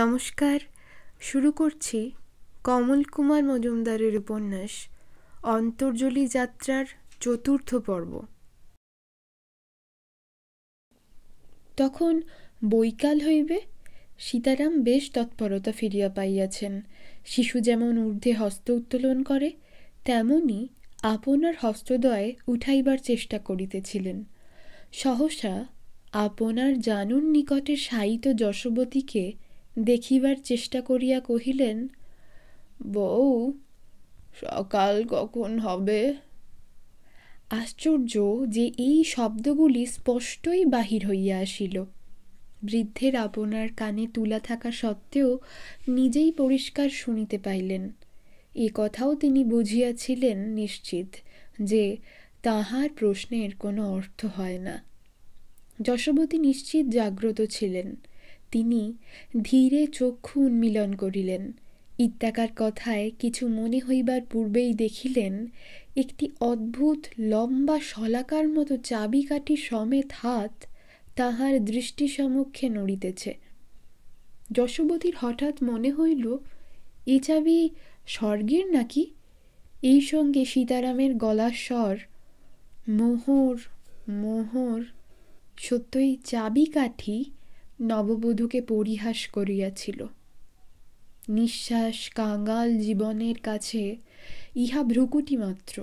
নমস্কার শুরু করছি কমল কুমার মজুমদারের উপন্যাস অন্তর্জলি যাত্রার চতুর্থ পর্ব তখন বৈকাল হইবে সীতারাম বেশ তৎপরতা ফিরিয়া পাইয়াছেন শিশু যেমন ঊর্ধ্বে হস্ত উত্তোলন করে তেমনি আপনার হস্তদয়ে উঠাইবার চেষ্টা করিতেছিলেন সহসা আপনার জানুর নিকটে শায়িত যশবতীকে দেখিবার চেষ্টা করিয়া কহিলেন বউ সকাল কখন হবে আশ্চর্য যে এই শব্দগুলি স্পষ্টই বাহির হইয়া আসিল বৃদ্ধের আপনার কানে তুলা থাকা সত্ত্বেও নিজেই পরিষ্কার শুনিতে পাইলেন এ কথাও তিনি বুঝিয়াছিলেন নিশ্চিত যে তাহার প্রশ্নের কোনো অর্থ হয় না যশবতী নিশ্চিত জাগ্রত ছিলেন তিনি ধীরে চক্ষু উন্মীলন করিলেন ইত্যাকার কথায় কিছু মনে হইবার পূর্বেই দেখিলেন একটি অদ্ভুত লম্বা শলাকার মতো চাবিকাঠি সমেত হাত তাহার দৃষ্টি সমক্ষে নড়িতেছে যশবতীর হঠাৎ মনে হইল এ চাবি স্বর্গের নাকি এই সঙ্গে সীতারামের গলার স্বর মোহর মোহর সত্যই চাবিকাঠি নববধূকে পরিহাস করিয়াছিল নিঃশ্বাস কাঙ্গাল জীবনের কাছে ইহা ভ্রুকুটি মাত্র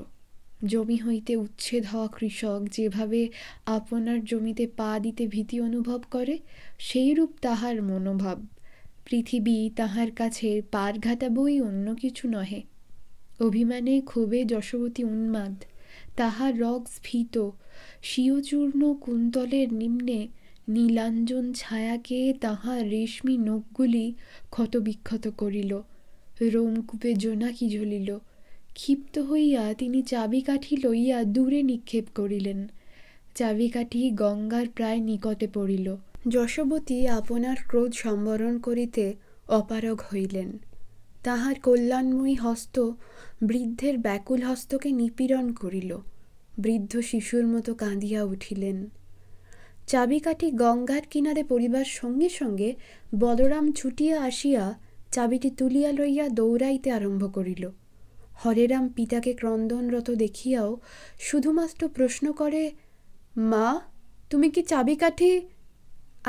জমি হইতে উচ্ছেদ হওয়া কৃষক যেভাবে আপনার জমিতে পা দিতে ভীতি অনুভব করে সেইরূপ তাহার মনোভাব পৃথিবী তাহার কাছে ঘাটা বই অন্য কিছু নহে অভিমানে ক্ষোভে যশবতী উন্মাদ তাহার রগ স্ফীত স্বীয়চূর্ণ কুন্তলের নিম্নে নীলাঞ্জন ছায়াকে তাহার রেশমি নখগুলি ক্ষতবিক্ষত করিল রোমকূপে জোনাকি ঝুলিল ক্ষিপ্ত হইয়া তিনি চাবিকাঠি লইয়া দূরে নিক্ষেপ করিলেন চাবিকাঠি গঙ্গার প্রায় নিকটে পড়িল যশবতী আপনার ক্রোধ সম্বরণ করিতে অপারগ হইলেন তাহার কল্যাণময়ী হস্ত বৃদ্ধের ব্যাকুল হস্তকে নিপীড়ন করিল বৃদ্ধ শিশুর মতো কাঁদিয়া উঠিলেন চাবিকাঠি গঙ্গার কিনারে পড়িবার সঙ্গে সঙ্গে বলরাম ছুটিয়া আসিয়া চাবিটি তুলিয়া লইয়া দৌড়াইতে আরম্ভ করিল হরেরাম পিতাকে ক্রন্দনরত দেখিয়াও শুধুমাত্র প্রশ্ন করে মা তুমি কি চাবিকাঠি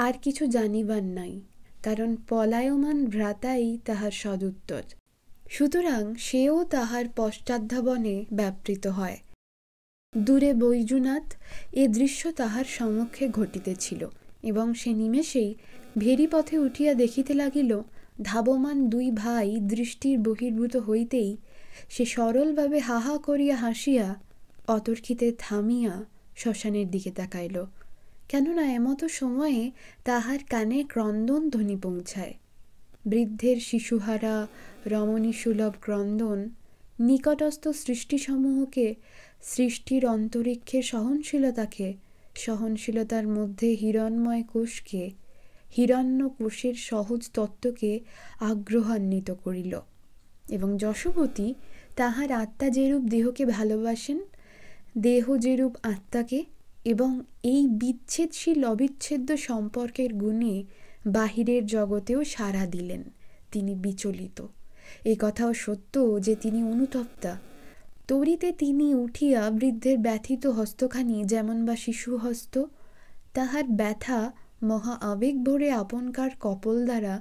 আর কিছু জানিবার নাই কারণ পলায়মান ভ্রাতাই তাহার সদুত্তর সুতরাং সেও তাহার পশ্চাদ্ধাবনে ব্যাপৃত হয় দূরে বৈজুনাথ এ দৃশ্য তাহার সমক্ষে ঘটিতেছিল এবং সে নিমেষেই ভেরি পথে উঠিয়া দেখিতে লাগিল ধাবমান দুই ভাই দৃষ্টির বহির্ভূত হইতেই সে সরলভাবে হাহা করিয়া হাসিয়া অতর্কিতে থামিয়া শ্মশানের দিকে তাকাইল কেননা এমত সময়ে তাহার কানে ক্রন্দন ধ্বনি পৌঁছায় বৃদ্ধের শিশুহারা রমণী সুলভ ক্রন্দন নিকটস্থ সৃষ্টিসমূহকে সৃষ্টির অন্তরিক্ষে সহনশীলতাকে সহনশীলতার মধ্যে হিরণময় কোষকে হিরণ্য কোষের সহজ তত্ত্বকে আগ্রহান্বিত করিল এবং যশোপতি তাহার আত্মা যেরূপ দেহকে ভালোবাসেন দেহ যেরূপ আত্মাকে এবং এই বিচ্ছেদশীল অবিচ্ছেদ্য সম্পর্কের গুণে বাহিরের জগতেও সাড়া দিলেন তিনি বিচলিত এ কথাও সত্য যে তিনি অনুতপ্তা তরিতে তিনি উঠিয়া বৃদ্ধের ব্যথিত হস্তখানি যেমন বা শিশুহস্ত তাহার ব্যথা মহা আবেগ ভরে আপনকার কপল দ্বারা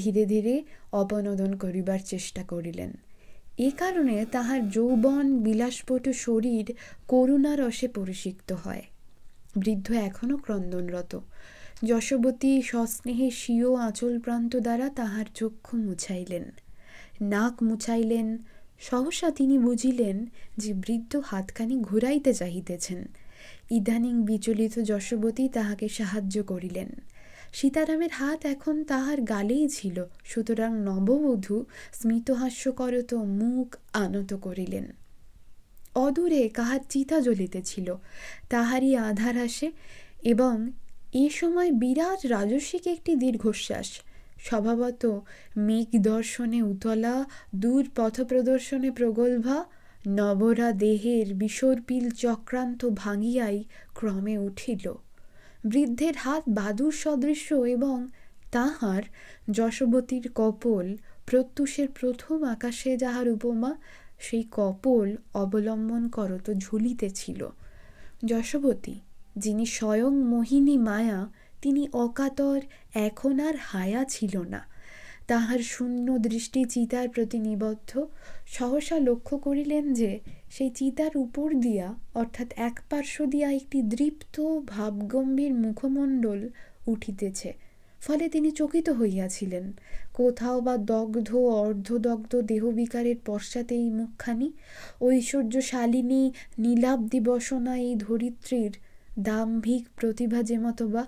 ধীরে ধীরে অবনোদন করিবার চেষ্টা করিলেন এ কারণে তাহার যৌবন বিলাসপটু শরীর করুণারসে পরিষিক্ত হয় বৃদ্ধ এখনও ক্রন্দনরত যশবতী সস্নেহে স্বীয় আঁচল প্রান্ত দ্বারা তাহার চক্ষু মুছাইলেন নাক মুছাইলেন সহসা তিনি বুঝিলেন যে বৃদ্ধ হাতখানি ঘুরাইতে চাহিতেছেন ইদানিং বিচলিত যশবতী তাহাকে সাহায্য করিলেন সীতারামের হাত এখন তাহার গালেই ছিল সুতরাং নববধূ স্মিতহাস্যকরত মুখ আনত করিলেন অদূরে কাহার চিতা জ্বলিতেছিল তাহারই আধার আসে এবং এ সময় বিরাট রাজস্বিক একটি দীর্ঘশ্বাস স্বভাবত মেঘ দর্শনে উতলা দূর পথপ্রদর্শনে প্রগল্ভা নবরা দেহের বিষরপিল চক্রান্ত ভাঙিয়াই ক্রমে উঠিল বৃদ্ধের হাত বাদুর সদৃশ্য এবং তাহার যশবতীর কপল প্রত্যুষের প্রথম আকাশে যাহার উপমা সেই কপল অবলম্বন করত ঝুলিতেছিল যশবতী যিনি স্বয়ং মোহিনী মায়া তিনি অকাতর এখন আর হায়া ছিল না তাহার শূন্য দৃষ্টি চিতার প্রতি নিবদ্ধ সহসা লক্ষ্য করিলেন যে সেই চিতার উপর দিয়া অর্থাৎ এক পার্শ্ব দিয়া একটি দৃপ্ত ভাবগম্ভীর মুখমণ্ডল উঠিতেছে ফলে তিনি চকিত হইয়াছিলেন কোথাও বা দগ্ধ অর্ধদগ্ধ দেহবিকারের পশ্চাতে এই মুখখানি ঐশ্বর্যশালিনী নীলাব্দি বসনা এই ধরিত্রীর দাম্ভিক প্রতিভা যে মতবা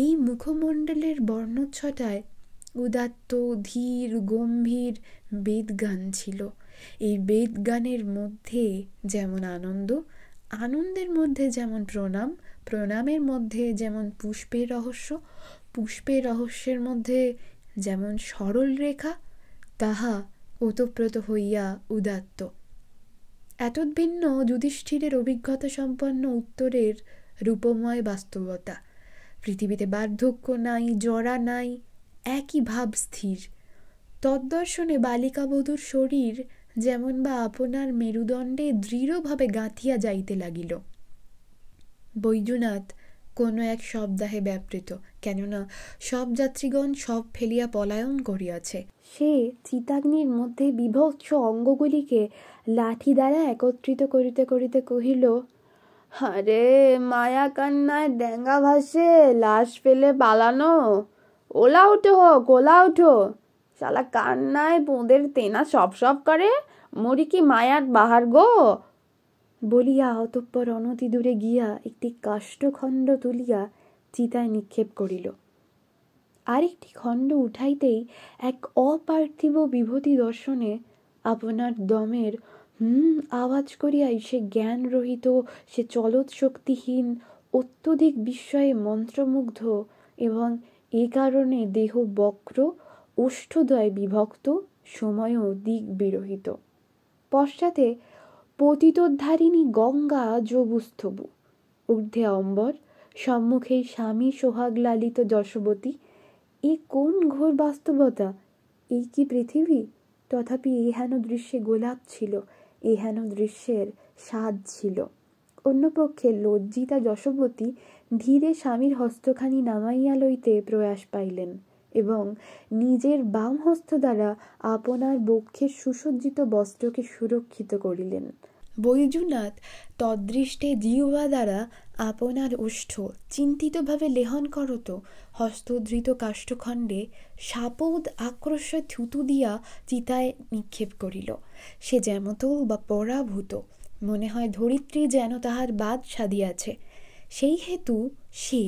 এই মুখমণ্ডলের বর্ণচ্ছটায় উদাত্ত ধীর গম্ভীর বেদগান ছিল এই বেদগানের মধ্যে যেমন আনন্দ আনন্দের মধ্যে যেমন প্রণাম প্রণামের মধ্যে যেমন পুষ্পের রহস্য পুষ্পের রহস্যের মধ্যে যেমন সরল রেখা তাহা ওতপ্রত হইয়া উদাত্ত এতদ্ভিন্ন যুধিষ্ঠিরের অভিজ্ঞতা সম্পন্ন উত্তরের রূপময় বাস্তবতা পৃথিবীতে বার্ধক্য নাই জরা নাই একই ভাব স্থির তদ্দর্শনে বালিকাবধূর শরীর যেমন বা আপনার মেরুদণ্ডে দৃঢ়ভাবে গাঁথিয়া যাইতে লাগিল বৈদ্যনাথ কোনো এক শব্দাহে ব্যাপৃত কেননা সব যাত্রীগণ সব ফেলিয়া পলায়ন করিয়াছে সে চিতাগ্নির মধ্যে বিভৎস অঙ্গগুলিকে লাঠি দ্বারা একত্রিত করিতে করিতে কহিল আরে মায়া কান্নায় ড্যাঙ্গা ভাসে লাশ ফেলে পালানো ওলা উঠো হোক ওলা উঠো শালা কান্নায় বোঁদের তেনা সব সব করে মরি কি মায়ার বাহার গো বলিয়া অতঃপর অনতি দূরে গিয়া একটি কাষ্ঠখণ্ড তুলিয়া চিতায় নিক্ষেপ করিল আরেকটি খণ্ড উঠাইতেই এক অপার্থিব বিভূতি দর্শনে আপনার দমের হুম আওয়াজ করিয়াই সে জ্ঞান রহিত সে চলৎ শক্তিহীন অত্যধিক বিস্ময়ে মন্ত্রমুগ্ধ এবং এ কারণে দেহ বক্র ওষ্ঠদ্বয়ে বিভক্ত সময়ও দিক বিরহিত পশ্চাতে পতিতোদ্ধারিণী গঙ্গা যবুস্থবু ঊর্ধ্বে অম্বর সম্মুখে স্বামী সোহাগ লালিত যশবতী এ কোন ঘোর বাস্তবতা এই কি পৃথিবী তথাপি এহেন হেন দৃশ্যে গোলাপ ছিল এহেন দৃশ্যের স্বাদ ছিল অন্যপক্ষে লজ্জিতা যশবতী ধীরে স্বামীর হস্তখানি নামাইয়া লইতে প্রয়াস পাইলেন এবং নিজের বাম হস্ত দ্বারা আপনার বক্ষের সুসজ্জিত বস্ত্রকে সুরক্ষিত করিলেন বৈজুনাথ তদৃষ্টে জিহ্বা দ্বারা আপনার ওষ্ঠ চিন্তিতভাবে লেহন করত হস্তধৃত কাষ্ঠখণ্ডে সাপদ আক্রোশ থুতু দিয়া চিতায় নিক্ষেপ করিল সে যেমত বা পরাভূত মনে হয় ধরিত্রী যেন তাহার বাদ সাধিয়াছে সেই হেতু সে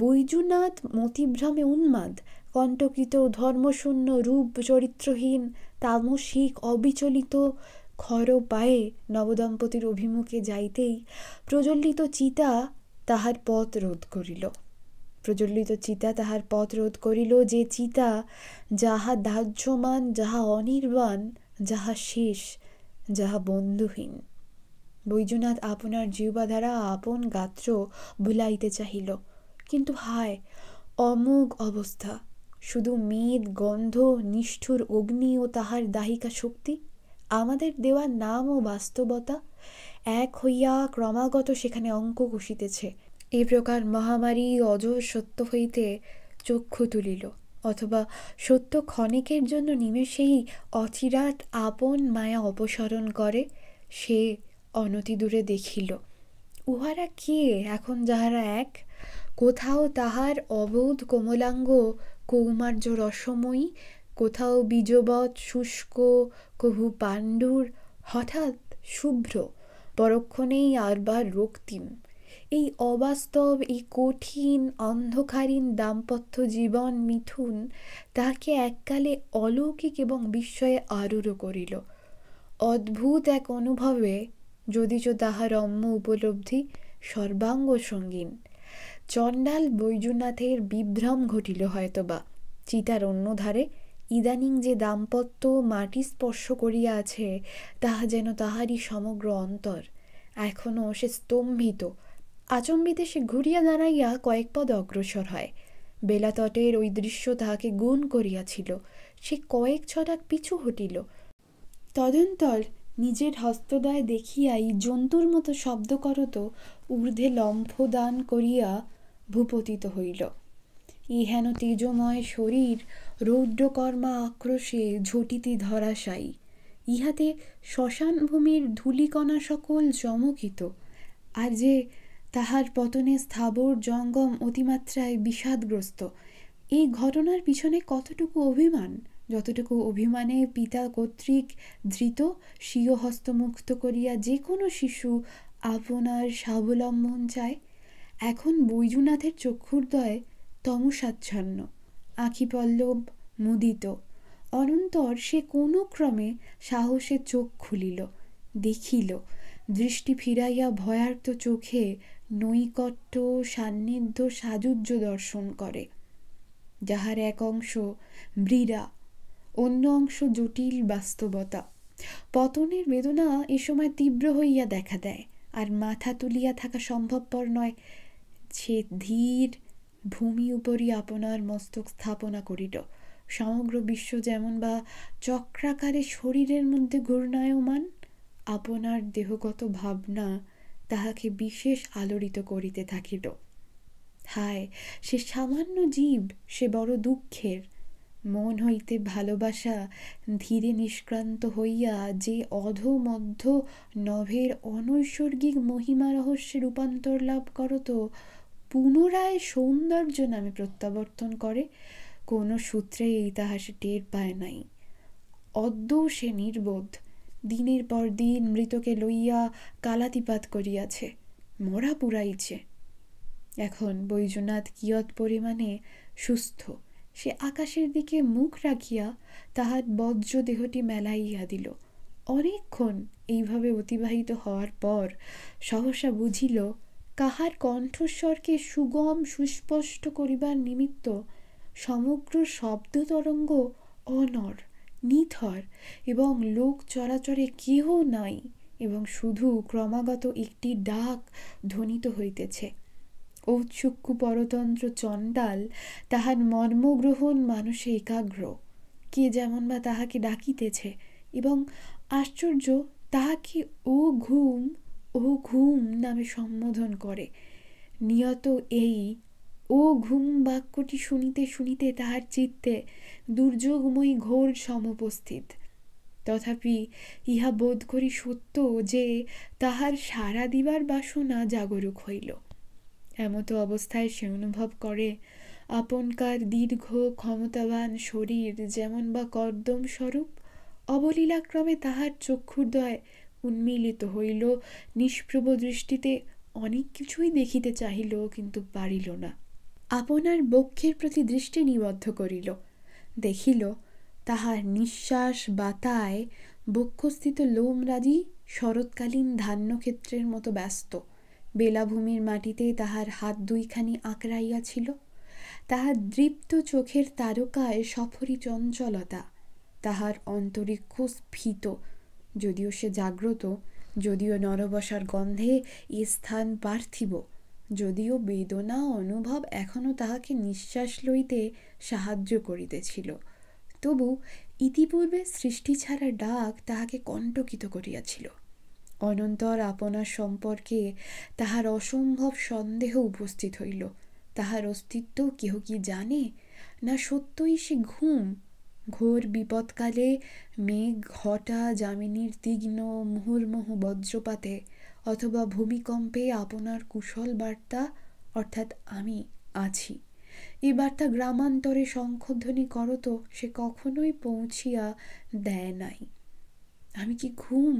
বৈজুনাথ মতিভ্রমে উন্মাদ কণ্টকিত ধর্মশূন্য রূপ চরিত্রহীন তামসিক অবিচলিত খর পায়ে নবদম্পতির অভিমুখে যাইতেই প্রজ্বলিত চিতা তাহার পথ রোধ করিল প্রজ্বলিত চিতা তাহার পথ রোধ করিল যে চিতা যাহা দাহ্যমান যাহা অনির্বাণ যাহা শেষ যাহা বন্ধুহীন বৈজনাথ আপনার জীবাধারা আপন গাত্র বুলাইতে চাহিল কিন্তু হায় অমোঘ অবস্থা শুধু মেদ গন্ধ নিষ্ঠুর অগ্নি ও তাহার দাহিকা শক্তি আমাদের দেওয়া নাম ও বাস্তবতা এক হইয়া ক্রমাগত সেখানে অঙ্ক কষিতেছে এ প্রকার মহামারী অজর সত্য হইতে চক্ষু তুলিল অথবা সত্য ক্ষণিকের জন্য নিমেষেই অচিরাত আপন মায়া অপসরণ করে সে অনতি দূরে দেখিল উহারা কে এখন যাহারা এক কোথাও তাহার অবোধ কোমলাঙ্গ কৌমার্য রসময়ী কোথাও বীজবৎ শুষ্ক কহু পাণ্ডুর হঠাৎ শুভ্র পরক্ষণেই আরবার রক্তিম এই অবাস্তব এই কঠিন অন্ধকারীন দাম্পত্য জীবন মিথুন তাহাকে এককালে অলৌকিক এবং বিস্ময়ে আরূঢ় করিল অদ্ভুত এক অনুভবে যদিচ তাহার অম্য উপলব্ধি সর্বাঙ্গ সঙ্গীন চণ্ডাল বৈজুনাথের বিভ্রম ঘটিল হয়তোবা চিতার অন্য ধারে ইদানিং যে দাম্পত্য মাটি স্পর্শ করিয়া আছে তাহা যেন তাহারই সমগ্র অন্তর এখনও সে স্তম্ভিত আচম্বিতে সে ঘুরিয়া দাঁড়াইয়া কয়েক পদ অগ্রসর হয় বেলাতটের ওই দৃশ্য তাহাকে গুণ করিয়াছিল সে কয়েক ছটাক পিছু হটিল তদন্তর নিজের হস্তদয় দেখিয়াই জন্তুর মতো শব্দ করত ঊর্ধ্বে লম্ফদান করিয়া ভূপতিত হইল ইহেন তেজময় শরীর রৌদ্রকর্মা আক্রোশে ঝটিতে ধরাশায়ী ইহাতে শ্মশান ভূমির ধূলিকণা সকল চমকিত আর যে তাহার পতনে স্থাবর জঙ্গম অতিমাত্রায় বিষাদগ্রস্ত এই ঘটনার পিছনে কতটুকু অভিমান যতটুকু অভিমানে পিতা কর্তৃক ধৃত স্বীয় হস্তমুক্ত করিয়া যে কোনো শিশু আপনার স্বাবলম্বন চায় এখন বৈজুনাথের চক্ষুর্দয়ে তমসাচ্ছন্ন আখিপল্লব মুদিত অনন্তর সে কোনো ক্রমে সাহসে চোখ খুলিল দেখিল দৃষ্টি ফিরাইয়া ভয়ার্ত চোখে নৈকট্য সান্নিধ্য সাযুজ্য দর্শন করে যাহার এক অংশ ব্রীড়া অন্য অংশ জটিল বাস্তবতা পতনের বেদনা এ সময় তীব্র হইয়া দেখা দেয় আর মাথা তুলিয়া থাকা সম্ভবপর নয় সে ধীর ভূমি উপরই আপনার মস্তক স্থাপনা করিল সমগ্র বিশ্ব যেমন বা চক্রাকারে শরীরের মধ্যে ঘূর্ণায়মান আপনার দেহগত ভাবনা তাহাকে বিশেষ আলোড়িত করিতে থাকিল হায় সে সামান্য জীব সে বড় দুঃখের মন হইতে ভালোবাসা ধীরে নিষ্ক্রান্ত হইয়া যে অধমধ্য নভের অনৈসর্গিক মহিমা রহস্যে রূপান্তর লাভ করত পুনরায় সৌন্দর্য নামে প্রত্যাবর্তন করে কোনো সূত্রে এই তাহা সে টের পায় নাই অদ্য সে নির্বোধ দিনের পর দিন মৃতকে লইয়া কালাতিপাত করিয়াছে মরা পুরাইছে এখন বৈজনাথ কিয়ৎ পরিমাণে সুস্থ সে আকাশের দিকে মুখ রাখিয়া তাহার বজ্র দেহটি মেলাইয়া দিল অনেকক্ষণ এইভাবে অতিবাহিত হওয়ার পর সহসা বুঝিল কাহার কণ্ঠস্বরকে সুগম সুস্পষ্ট করিবার নিমিত্ত সমগ্র শব্দ তরঙ্গ অনর নিথর এবং লোক চরাচরে কেহ নাই এবং শুধু ক্রমাগত একটি ডাক ধ্বনিত হইতেছে ঔৎসুক্য পরতন্ত্র চণ্ডাল তাহার মর্মগ্রহণ মানুষে একাগ্র কে যেমন বা তাহাকে ডাকিতেছে এবং আশ্চর্য তাহাকে ও ঘুম ও ঘুম নামে সম্বোধন করে নিয়ত এই ও ঘুম বাক্যটি শুনিতে শুনিতে তাহার চিত্তে দুর্যোগময়ী ঘোর সমপস্থিত তথাপি ইহা বোধ করি সত্য যে তাহার সারা দিবার বাসনা জাগরুক হইল এমতো অবস্থায় সে অনুভব করে আপনকার দীর্ঘ ক্ষমতাবান শরীর যেমন বা কর্দম স্বরূপ অবলীলাক্রমে তাহার চক্ষুর্দয় উন্মিলিত হইল নিষ্প্রভ দৃষ্টিতে অনেক কিছুই দেখিতে চাহিল কিন্তু পারিল না আপনার বক্ষের প্রতি দৃষ্টি নিবদ্ধ করিল দেখিল তাহার নিঃশ্বাস বাতায় বক্ষস্থিত লোমরাজি শরৎকালীন ধান্যক্ষেত্রের মতো ব্যস্ত বেলাভূমির মাটিতে তাহার হাত দুইখানি আঁকড়াইয়াছিল তাহার দৃপ্ত চোখের তারকায় সফরি চঞ্চলতা তাহার অন্তরিক্ষ স্ফীত যদিও সে জাগ্রত যদিও নরবসার গন্ধে এ স্থান পার্থিব যদিও বেদনা অনুভব এখনও তাহাকে নিঃশ্বাস লইতে সাহায্য করিতেছিল তবু ইতিপূর্বে সৃষ্টি ছাড়া ডাক তাহাকে কণ্টকিত করিয়াছিল অনন্তর আপনার সম্পর্কে তাহার অসম্ভব সন্দেহ উপস্থিত হইল তাহার অস্তিত্ব কেহ কি জানে না সত্যই সে ঘুম ঘোর বিপদকালে মেঘ ঘটা যামিনীর তীক্ষ্ণ মুহুর্মুহু বজ্রপাতে অথবা ভূমিকম্পে আপনার কুশল বার্তা অর্থাৎ আমি আছি এই বার্তা গ্রামান্তরে শঙ্খধ্বনি করত সে কখনোই পৌঁছিয়া দেয় নাই আমি কি ঘুম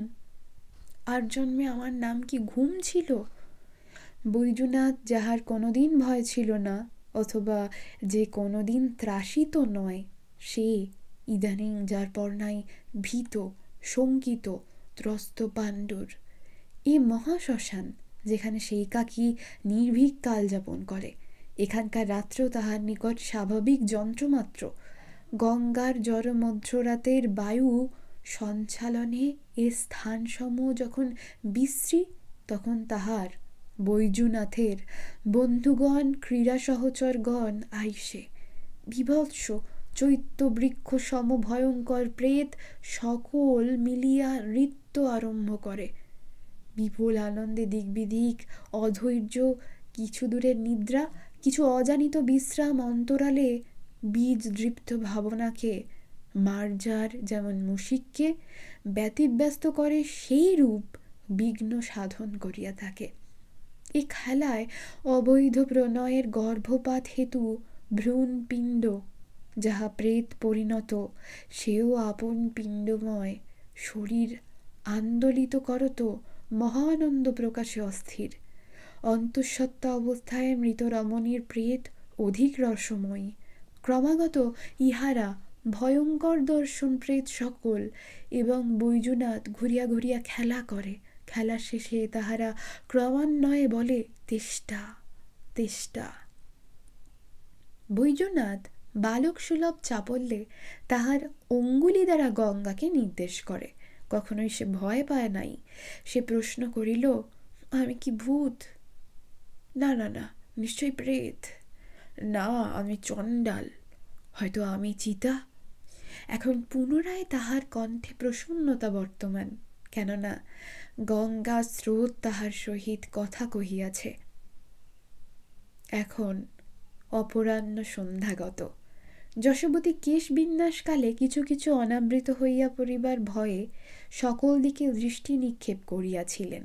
আর জন্মে আমার নাম কি ঘুম ছিল বৈজুনাথ যাহার কোনোদিন ভয় ছিল না অথবা যে কোনোদিন ত্রাসিত নয় সে ইদানিং যার পর নাই ভীত শঙ্কিত ত্রস্ত পাণ্ডুর এ মহাশ্মশান যেখানে সেই কাকি নির্ভীক কাল যাপন করে এখানকার রাত্র তাহার নিকট স্বাভাবিক যন্ত্রমাত্র গঙ্গার জড়মধ্যরাতের বায়ু সঞ্চালনে এ স্থানসমূহ যখন বিশ্রী তখন তাহার বৈজুনাথের বন্ধুগণ ক্রীড়া সহচরগণ আইসে বিভৎস চৈত্যবৃক্ষ সম ভয়ঙ্কর প্রেত সকল মিলিয়া নৃত্য আরম্ভ করে বিপুল আনন্দে দিকবিদিক অধৈর্য কিছু দূরের নিদ্রা কিছু অজানিত বিশ্রাম অন্তরালে বীজ দৃপ্ত ভাবনাকে মার্জার যেমন মুশিককে ব্যতিব্যস্ত করে সেই রূপ বিঘ্ন সাধন করিয়া থাকে এ খেলায় অবৈধ প্রণয়ের গর্ভপাত হেতু ভ্রূণ পিণ্ড যাহা প্রেত পরিণত সেও আপন পিণ্ডময় শরীর আন্দোলিত করত মহানন্দ প্রকাশে অস্থির অন্তঃসত্ত্বা অবস্থায় মৃত রমণীর প্রেত অধিক রসময়ী ক্রমাগত ইহারা ভয়ঙ্কর দর্শন প্রেত সকল এবং বৈজুনাথ ঘুরিয়া ঘুরিয়া খেলা করে খেলা শেষে তাহারা ক্রমান্বয়ে বলে তেষ্টা তেষ্টা বৈজনাথ বালক সুলভ চাপল্যে তাহার অঙ্গুলি দ্বারা গঙ্গাকে নির্দেশ করে কখনোই সে ভয় পায় নাই সে প্রশ্ন করিল আমি কি ভূত না না না নিশ্চয়ই প্রেত না আমি চণ্ডাল হয়তো আমি চিতা এখন পুনরায় তাহার কণ্ঠে প্রসন্নতা বর্তমান কেননা গঙ্গা স্রোত তাহার সহিত কথা কহিয়াছে এখন অপরাহ্ন সন্ধ্যাগত যশবতী বিন্যাসকালে কিছু কিছু অনাবৃত হইয়া পড়িবার ভয়ে সকল দিকে দৃষ্টি নিক্ষেপ করিয়াছিলেন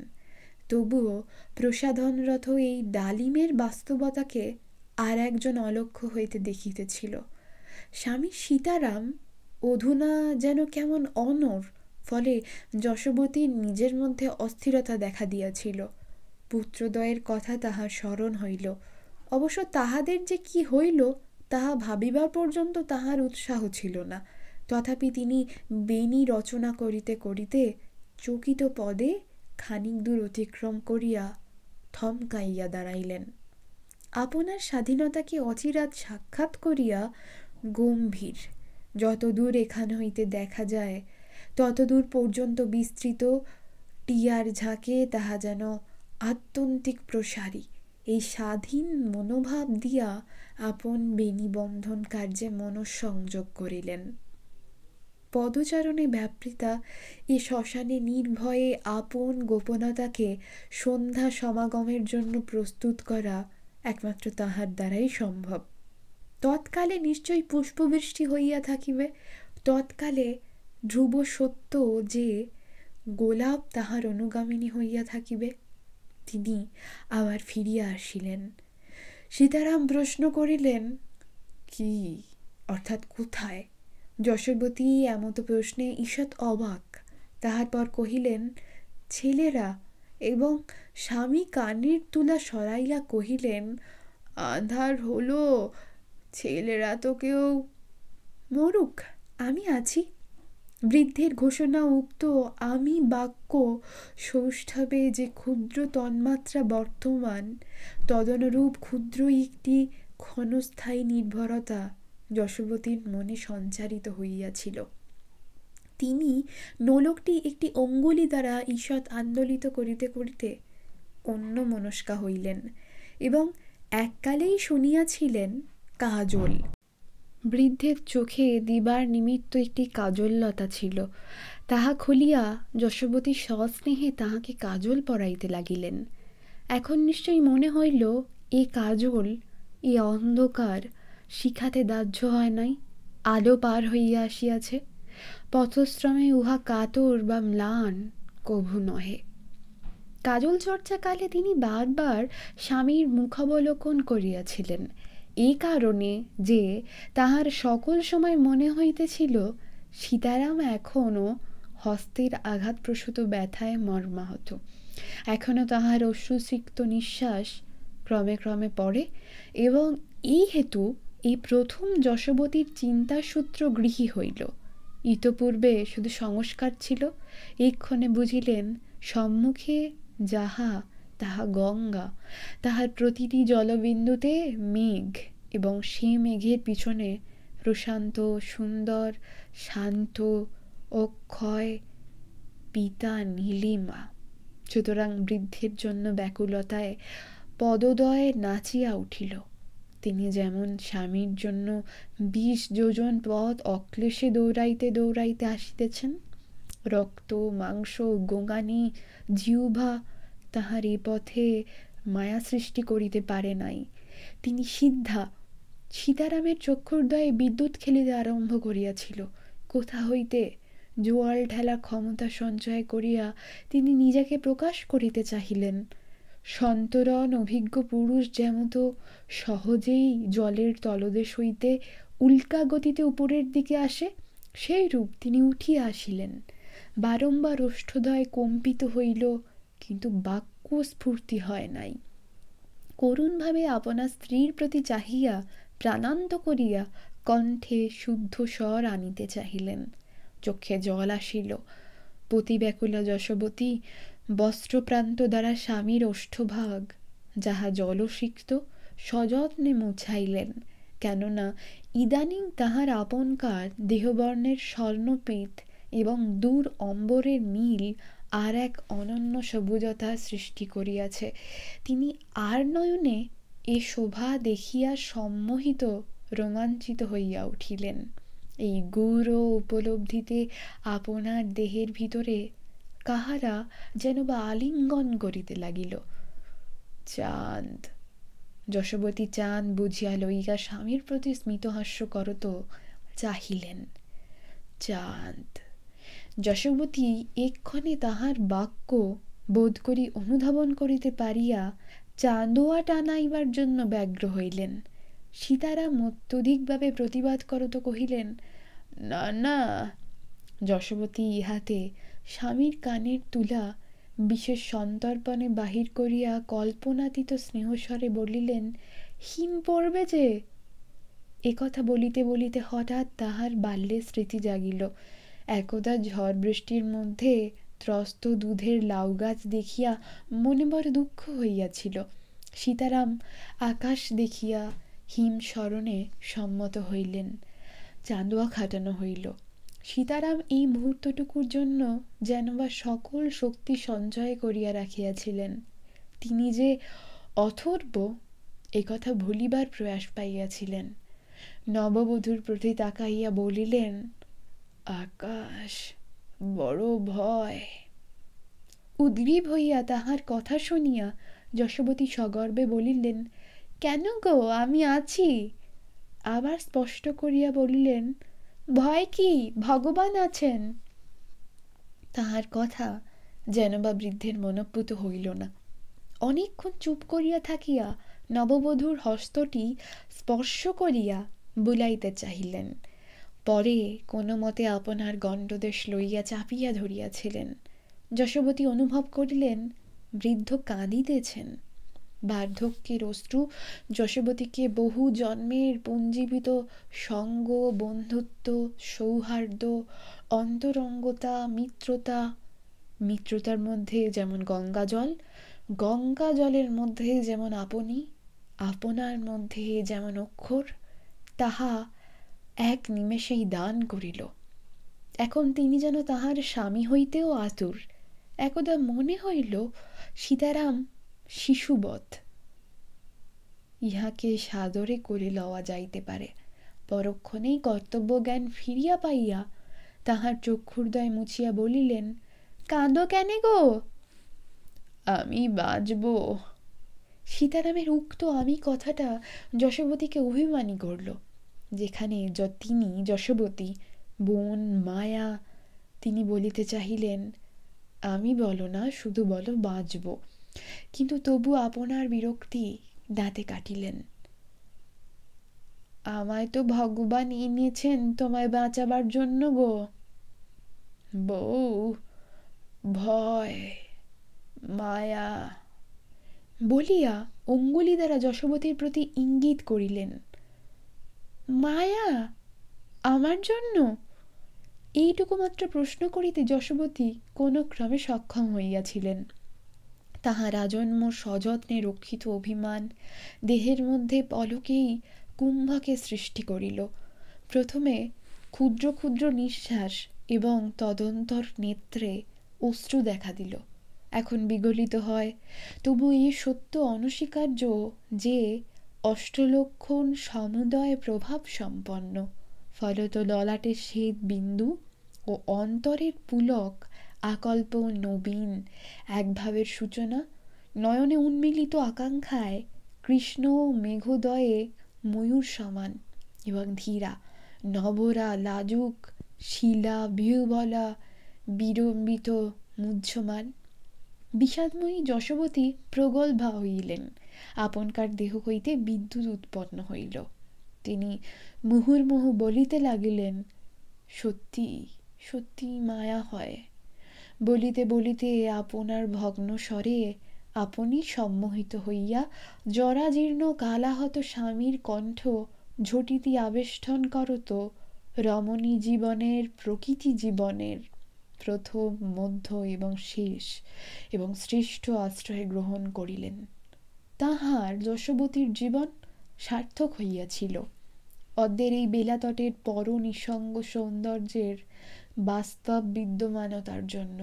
তবুও প্রসাধনরত এই ডালিমের বাস্তবতাকে আর একজন অলক্ষ্য হইতে দেখিতেছিল স্বামী সীতারাম অধুনা যেন কেমন অনর ফলে যশবতী নিজের মধ্যে অস্থিরতা দেখা দিয়াছিল পুত্রদয়ের কথা তাহার স্মরণ হইল অবশ্য তাহাদের যে কি হইল তাহা ভাবিবার পর্যন্ত তাহার উৎসাহ ছিল না তথাপি তিনি বেণী রচনা করিতে করিতে চকিত পদে খানিক দূর অতিক্রম করিয়া থমকাইয়া দাঁড়াইলেন আপনার স্বাধীনতাকে অচিরাত সাক্ষাৎ করিয়া গম্ভীর যতদূর এখান হইতে দেখা যায় ততদূর পর্যন্ত বিস্তৃত টিয়ার ঝাঁকে তাহা যেন আত্যন্তিক প্রসারী এই স্বাধীন মনোভাব দিয়া আপন বেণীবন্ধন কার্যে মনঃসংযোগ করিলেন পদচারণে ব্যাপৃতা এ শ্মশানে নির্ভয়ে আপন গোপনতাকে সন্ধ্যা সমাগমের জন্য প্রস্তুত করা একমাত্র তাহার দ্বারাই সম্ভব তৎকালে নিশ্চয়ই পুষ্পবৃষ্টি হইয়া থাকিবে তৎকালে ধ্রুব সত্য যে গোলাপ তাহার অনুগামিনী হইয়া থাকিবে তিনি আবার ফিরিয়া আসিলেন সীতারাম প্রশ্ন করিলেন কি অর্থাৎ কোথায় যশোবতী এমত প্রশ্নে ঈষৎ অবাক তাহার পর কহিলেন ছেলেরা এবং স্বামী কানের তুলা সরাইয়া কহিলেন আধার হলো ছেলেরা তো কেউ মরুক আমি আছি বৃদ্ধের ঘোষণা উক্ত আমি বাক্য সৌষ্ঠবে যে ক্ষুদ্র তন্মাত্রা বর্তমান তদনুরূপ ক্ষুদ্র একটি ক্ষণস্থায়ী নির্ভরতা যশবতীর মনে সঞ্চারিত হইয়াছিল তিনি নোলকটি একটি অঙ্গুলি দ্বারা ঈষৎ আন্দোলিত করিতে করিতে অন্য মনস্কা হইলেন এবং এককালেই শুনিয়াছিলেন কাজল বৃদ্ধের চোখে দিবার নিমিত্ত একটি কাজললতা ছিল তাহা খুলিয়া যশবতী সস্নেহে তাহাকে কাজল পরাইতে লাগিলেন এখন নিশ্চয়ই মনে হইল এ কাজল এ অন্ধকার শিখাতে দাহ্য হয় নাই আলো পার হইয়া আসিয়াছে পথশ্রমে উহা কাতর বা ম্লান কভু নহে কাজল চর্চাকালে তিনি বারবার স্বামীর মুখাবলোকন করিয়াছিলেন এ কারণে যে তাহার সকল সময় মনে হইতেছিল সীতারাম এখনও হস্তের আঘাতপ্রসূত ব্যথায় মর্মাহত এখনও তাহার অশ্রুসিক্ত নিঃশ্বাস ক্রমে ক্রমে পড়ে এবং এই হেতু এই প্রথম যশবতীর চিন্তাসূত্র গৃহী হইল ইতপূর্বে শুধু সংস্কার ছিল এক্ষণে বুঝিলেন সম্মুখে যাহা তাহা গঙ্গা তাহার প্রতিটি জলবিন্দুতে মেঘ এবং সেই মেঘের পিছনে প্রশান্ত সুন্দর শান্ত অক্ষয় পিতা নীলিমা সুতরাং বৃদ্ধের জন্য ব্যাকুলতায় পদদয়ে নাচিয়া উঠিল তিনি যেমন স্বামীর জন্য বিশ যোজন পথ অক্লেশে দৌড়াইতে দৌড়াইতে আসিতেছেন রক্ত মাংস গোঙানি জিউভা তাহার এ পথে মায়া সৃষ্টি করিতে পারে নাই তিনি সিদ্ধা সীতারামের চক্ষুর্দয়ে বিদ্যুৎ খেলিতে আরম্ভ করিয়াছিল কোথা হইতে জোয়াল ঠেলা ক্ষমতা সঞ্চয় করিয়া তিনি নিজেকে প্রকাশ করিতে চাহিলেন সন্তরণ অভিজ্ঞ পুরুষ যেমত সহজেই জলের তলদেশ হইতে উল্কা গতিতে উপরের দিকে আসে সেই রূপ তিনি উঠিয়া আসিলেন বারম্বার ওষ্ঠদয় কম্পিত হইল কিন্তু বাক্য স্ফূর্তি হয় নাই করুণভাবে আপনা স্ত্রীর প্রতি চাহিয়া প্রাণান্ত করিয়া কণ্ঠে শুদ্ধ স্বর আনিতে চাহিলেন চক্ষে জল আসিল পতিব্যাকুল যশবতী বস্ত্রপ্রান্ত দ্বারা স্বামীর ওষ্ঠভাগ যাহা জলসিক্ত সযত্নে মুছাইলেন কেননা ইদানিং তাহার আপনকার দেহবর্ণের স্বর্ণপীত এবং দূর অম্বরের নীল আর এক অনন্য সবুজতা সৃষ্টি করিয়াছে তিনি আর নয়নে এ শোভা দেখিয়া সম্মোহিত রোমাঞ্চিত হইয়া উঠিলেন এই গূঢ় উপলব্ধিতে আপনার দেহের ভিতরে কাহারা যেন বা আলিঙ্গন করিতে লাগিল চাঁদ যশবতী চাঁদ বুঝিয়া লইয়া স্বামীর প্রতি স্মিতহাস্য করত চাহিলেন চাঁদ যশবতী এক্ষণে তাহার বাক্য বোধ করি অনুধাবন করিতে পারিয়া চাঁদোয়া টানাইবার জন্য ব্যগ্র হইলেন সীতারাম অত্যধিকভাবে প্রতিবাদ করত কহিলেন না না যশবতী ইহাতে স্বামীর কানের তুলা বিশেষ সন্তর্পণে বাহির করিয়া কল্পনাতীত স্নেহস্বরে বলিলেন হিম পড়বে যে একথা বলিতে বলিতে হঠাৎ তাহার বাল্যের স্মৃতি জাগিল একদা ঝড় বৃষ্টির মধ্যে ত্রস্ত দুধের লাউ গাছ দেখিয়া মনে বড় দুঃখ হইয়াছিল সীতারাম আকাশ দেখিয়া হিম স্মরণে সম্মত হইলেন চাঁদোয়া খাটানো হইল সীতারাম এই মুহূর্তটুকুর জন্য যেন বা সকল শক্তি সঞ্চয় করিয়া রাখিয়াছিলেন তিনি যে অথর্ব কথা ভুলিবার প্রয়াস পাইয়াছিলেন নববধূর প্রতি তাকাইয়া বলিলেন আকাশ বড় ভয় উদ্গ্রীব হইয়া তাহার কথা শুনিয়া যশবতী সগর্বে বলিলেন কেন গো আমি আছি আবার স্পষ্ট করিয়া বলিলেন ভয় কি ভগবান আছেন তাহার কথা যেন বা বৃদ্ধের মনপ্রুত হইল না অনেকক্ষণ চুপ করিয়া থাকিয়া নববধূর হস্তটি স্পর্শ করিয়া বুলাইতে চাহিলেন পরে কোনো মতে আপনার গণ্ডদেশ লইয়া চাপিয়া ধরিয়াছিলেন যশবতী অনুভব করিলেন বৃদ্ধ কাঁদিতেছেন বার্ধক্যের অশ্রু যশবতীকে বহু জন্মের পুঞ্জীবিত সঙ্গ বন্ধুত্ব সৌহার্দ্য অন্তরঙ্গতা মিত্রতা মিত্রতার মধ্যে যেমন গঙ্গা জল গঙ্গা জলের মধ্যে যেমন আপনি আপনার মধ্যে যেমন অক্ষর তাহা এক নিমেষেই দান করিল এখন তিনি যেন তাহার স্বামী হইতেও আতুর একদা মনে হইল সীতারাম শিশুবধ ইহাকে সাদরে করে লওয়া যাইতে পারে পরক্ষণেই কর্তব্যজ্ঞান ফিরিয়া পাইয়া তাহার চক্ষুর্দয় মুছিয়া বলিলেন কাঁদো কেনে গো আমি বাজব সীতারামের উক্ত আমি কথাটা যশোবতীকে অভিমানী করল যেখানে য তিনি যশবতী বোন মায়া তিনি বলিতে চাহিলেন আমি বলো না শুধু বলো বাঁচব কিন্তু তবু আপনার বিরক্তি দাঁতে কাটিলেন আমায় তো ভগবান এনেছেন তোমায় বাঁচাবার জন্য গো বউ ভয় মায়া বলিয়া অঙ্গুলি দ্বারা যশোবতীর প্রতি ইঙ্গিত করিলেন মায়া আমার জন্য এইটুকু মাত্র প্রশ্ন করিতে যশবতী কোনো ক্রমে সক্ষম হইয়াছিলেন তাহার আজন্ম সযত্নে রক্ষিত অভিমান দেহের মধ্যে পলকেই কুম্ভকে সৃষ্টি করিল প্রথমে ক্ষুদ্র ক্ষুদ্র নিঃশ্বাস এবং তদন্তর নেত্রে অশ্রু দেখা দিল এখন বিগলিত হয় তবু এই সত্য অনস্বীকার্য যে অষ্টলক্ষণ সমুদয় প্রভাব সম্পন্ন ফলত ললাটে শ্বেত বিন্দু ও অন্তরের পুলক আকল্প নবীন একভাবের সূচনা নয়নে উন্মিলিত আকাঙ্ক্ষায় কৃষ্ণ মেঘোদয়ে ময়ূর সমান এবং ধীরা নবরা লাজুক শিলা বিহবলা বিড়ম্বিত মুহ্যমান বিষাদময়ী যশবতী প্রগল্ভা হইলেন আপনকার দেহ হইতে বিদ্যুৎ উৎপন্ন হইল তিনি মুহুর্মুহু বলিতে লাগিলেন সত্যি সত্যি মায়া হয় বলিতে বলিতে আপনার ভগ্ন স্বরে আপনি সম্মোহিত হইয়া জরাজীর্ণ কালাহত স্বামীর কণ্ঠ ঝটিতি আবেষ্টন করত রমণী জীবনের প্রকৃতি জীবনের প্রথম মধ্য এবং শেষ এবং শ্রেষ্ঠ আশ্রয় গ্রহণ করিলেন তাহার যশোবতীর জীবন সার্থক হইয়াছিল অদ্দের এই বেলাতটের পর নিঃসঙ্গ সৌন্দর্যের বাস্তব বিদ্যমানতার জন্য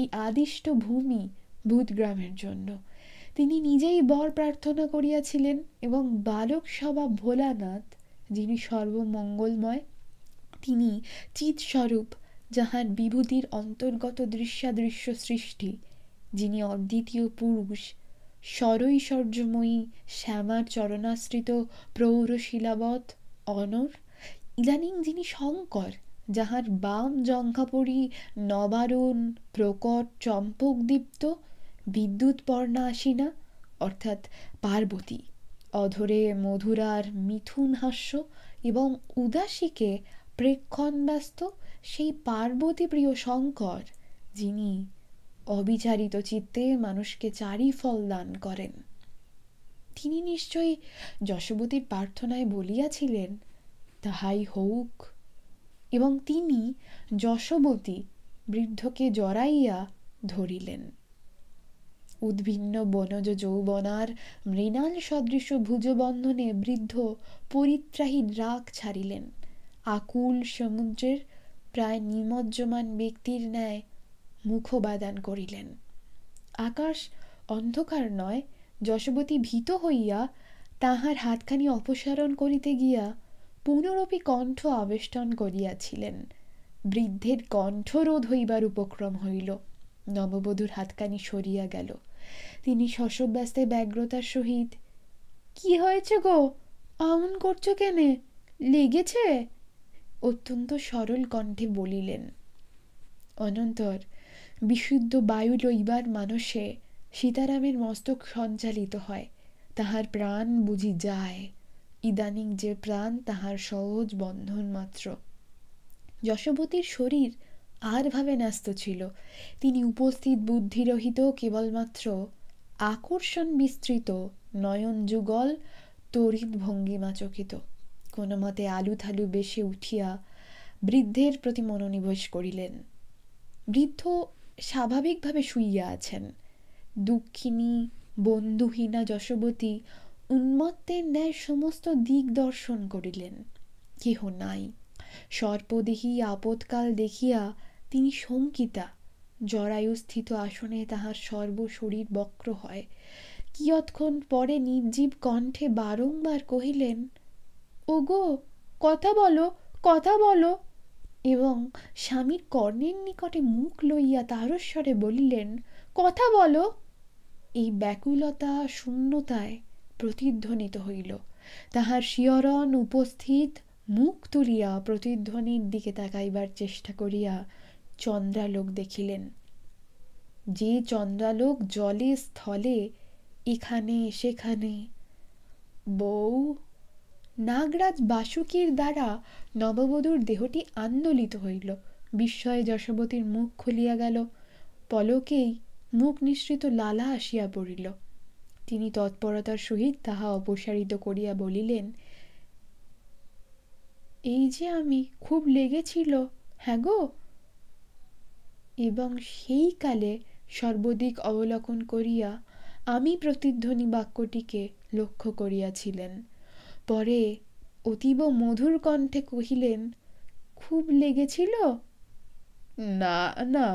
এই আদিষ্ট ভূমি ভূতগ্রামের জন্য তিনি নিজেই বর প্রার্থনা করিয়াছিলেন এবং বালক সভা ভোলানাথ যিনি সর্বমঙ্গলময় তিনি চিৎস্বরূপ যাহার বিভূতির অন্তর্গত দৃশ্যাদৃশ্য সৃষ্টি যিনি অদ্বিতীয় পুরুষ স্বরৈশ্বর্যময়ী শ্যামার চরণাশ্রিত প্রৌরশিলাবৎ অনর ইদানীং যিনি শঙ্কর যাহার বাম জঙ্কাপড়ি নবারুণ প্রকট চম্পকদীপ্ত বিদ্যুৎ পর্ণা আসিনা অর্থাৎ পার্বতী অধরে মধুরার মিথুন হাস্য এবং উদাসীকে প্রেক্ষণ ব্যস্ত সেই পার্বতী প্রিয় শঙ্কর যিনি অবিচারিত চিত্তে মানুষকে চারি ফল দান করেন তিনি নিশ্চয়ই যশবতীর প্রার্থনায় বলিয়াছিলেন তাহাই হউক এবং তিনি যশবতী বৃদ্ধকে জড়াইয়া ধরিলেন উদ্ভিন্ন বনজ যৌবনার মৃণাল সদৃশ ভুজবন্ধনে বৃদ্ধ পরিত্রাহী রাগ ছাড়িলেন আকুল সমুদ্রের প্রায় নিমজ্জমান ব্যক্তির ন্যায় মুখোবাদান করিলেন আকাশ অন্ধকার নয় যশবতী ভীত হইয়া তাহার হাতখানি অপসারণ করিতে গিয়া পুনরপি কণ্ঠ আবেষ্টন করিয়াছিলেন বৃদ্ধের কণ্ঠরোধ হইবার উপক্রম হইল নববধূর হাতখানি সরিয়া গেল তিনি শশব্যস্তে ব্যগ্রতার সহিত কি হয়েছে গো আমন করছো কেনে লেগেছে অত্যন্ত সরল কণ্ঠে বলিলেন অনন্তর বিশুদ্ধ বায়ু লইবার মানসে সীতারামের মস্তক সঞ্চালিত হয় তাহার প্রাণ বুঝি যায় ইদানিং যে প্রাণ তাহার সহজ বন্ধন মাত্র যশবতীর শরীর আরভাবে ন্যস্ত ছিল তিনি উপস্থিত বুদ্ধিরহিত কেবলমাত্র আকর্ষণ বিস্তৃত নয়ন যুগল তরিত ভঙ্গিমা চকিত কোনো মতে আলু থালু বেশে উঠিয়া বৃদ্ধের প্রতি মনোনিবেশ করিলেন বৃদ্ধ স্বাভাবিকভাবে শুইয়া আছেন দুঃখিনী বন্ধুহীনা যশবতী উন্মত্তের ন্যায় সমস্ত দিক দর্শন করিলেন কেহ নাই সর্পদেহী আপৎকাল দেখিয়া তিনি শঙ্কিতা জরায়ুস্থিত আসনে তাহার সর্বশরীর বক্র হয় কিয়ৎক্ষণ পরে নির্জীব কণ্ঠে বারংবার কহিলেন ওগো কথা বলো কথা বলো এবং স্বামীর কর্ণের নিকটে মুখ লইয়া তারস্বরে বলিলেন কথা বলো এই ব্যাকুলতা শূন্যতায় প্রতিধ্বনিত হইল তাহার শিয়রণ উপস্থিত মুখ তুলিয়া প্রতিধ্বনির দিকে তাকাইবার চেষ্টা করিয়া চন্দ্রালোক দেখিলেন যে চন্দ্রালোক জলে স্থলে এখানে সেখানে বউ নাগরাজ বাসুকীর দ্বারা নববধূর দেহটি আন্দোলিত হইল বিস্ময়ে যশবতীর মুখ খুলিয়া গেল পলকেই মুখ নিঃসৃত লালা আসিয়া পড়িল তিনি তৎপরতার সহিত তাহা অপসারিত করিয়া বলিলেন এই যে আমি খুব লেগেছিল হ্যাঁ গো এবং সেই কালে সর্বদিক অবলোকন করিয়া আমি প্রতিধ্বনি বাক্যটিকে লক্ষ্য করিয়াছিলেন পরে অতীব মধুর কণ্ঠে কহিলেন খুব লেগেছিল না না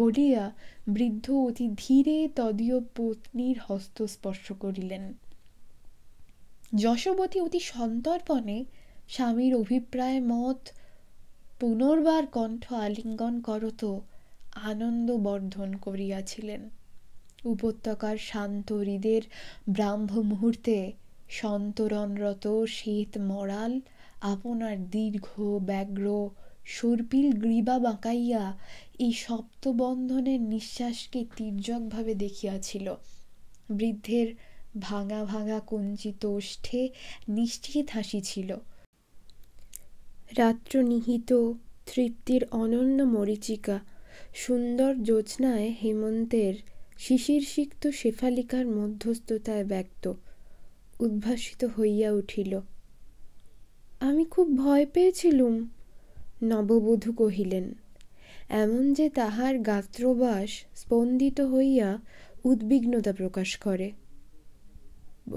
বলিয়া বৃদ্ধ অতি ধীরে তদীয় পত্নীর হস্ত স্পর্শ করিলেন যশবতী অতি সন্তর্পণে স্বামীর অভিপ্রায় মত পুনর্বার কণ্ঠ আলিঙ্গন করত আনন্দ বর্ধন করিয়াছিলেন উপত্যকার শান্ত হৃদের ব্রাহ্ম মুহূর্তে সন্তরণরত শ্বেত মরাল আপনার দীর্ঘ ব্যগ্র সর্পিল গ্রীবা বাঁকাইয়া এই সপ্তবন্ধনের নিঃশ্বাসকে তীর্যকভাবে দেখিয়াছিল বৃদ্ধের ভাঙা ভাঙা কুঞ্চিত ওষ্ঠে নিশ্চিত হাসি ছিল রাত্র নিহিত তৃপ্তির অনন্য মরিচিকা সুন্দর জ্যোৎস্নায় হেমন্তের শিশির সিক্ত শেফালিকার মধ্যস্থতায় ব্যক্ত উদ্ভাসিত হইয়া উঠিল আমি খুব ভয় পেয়েছিলুম নববধূ কহিলেন এমন যে তাহার গাত্রবাস স্পন্দিত হইয়া উদ্বিগ্নতা প্রকাশ করে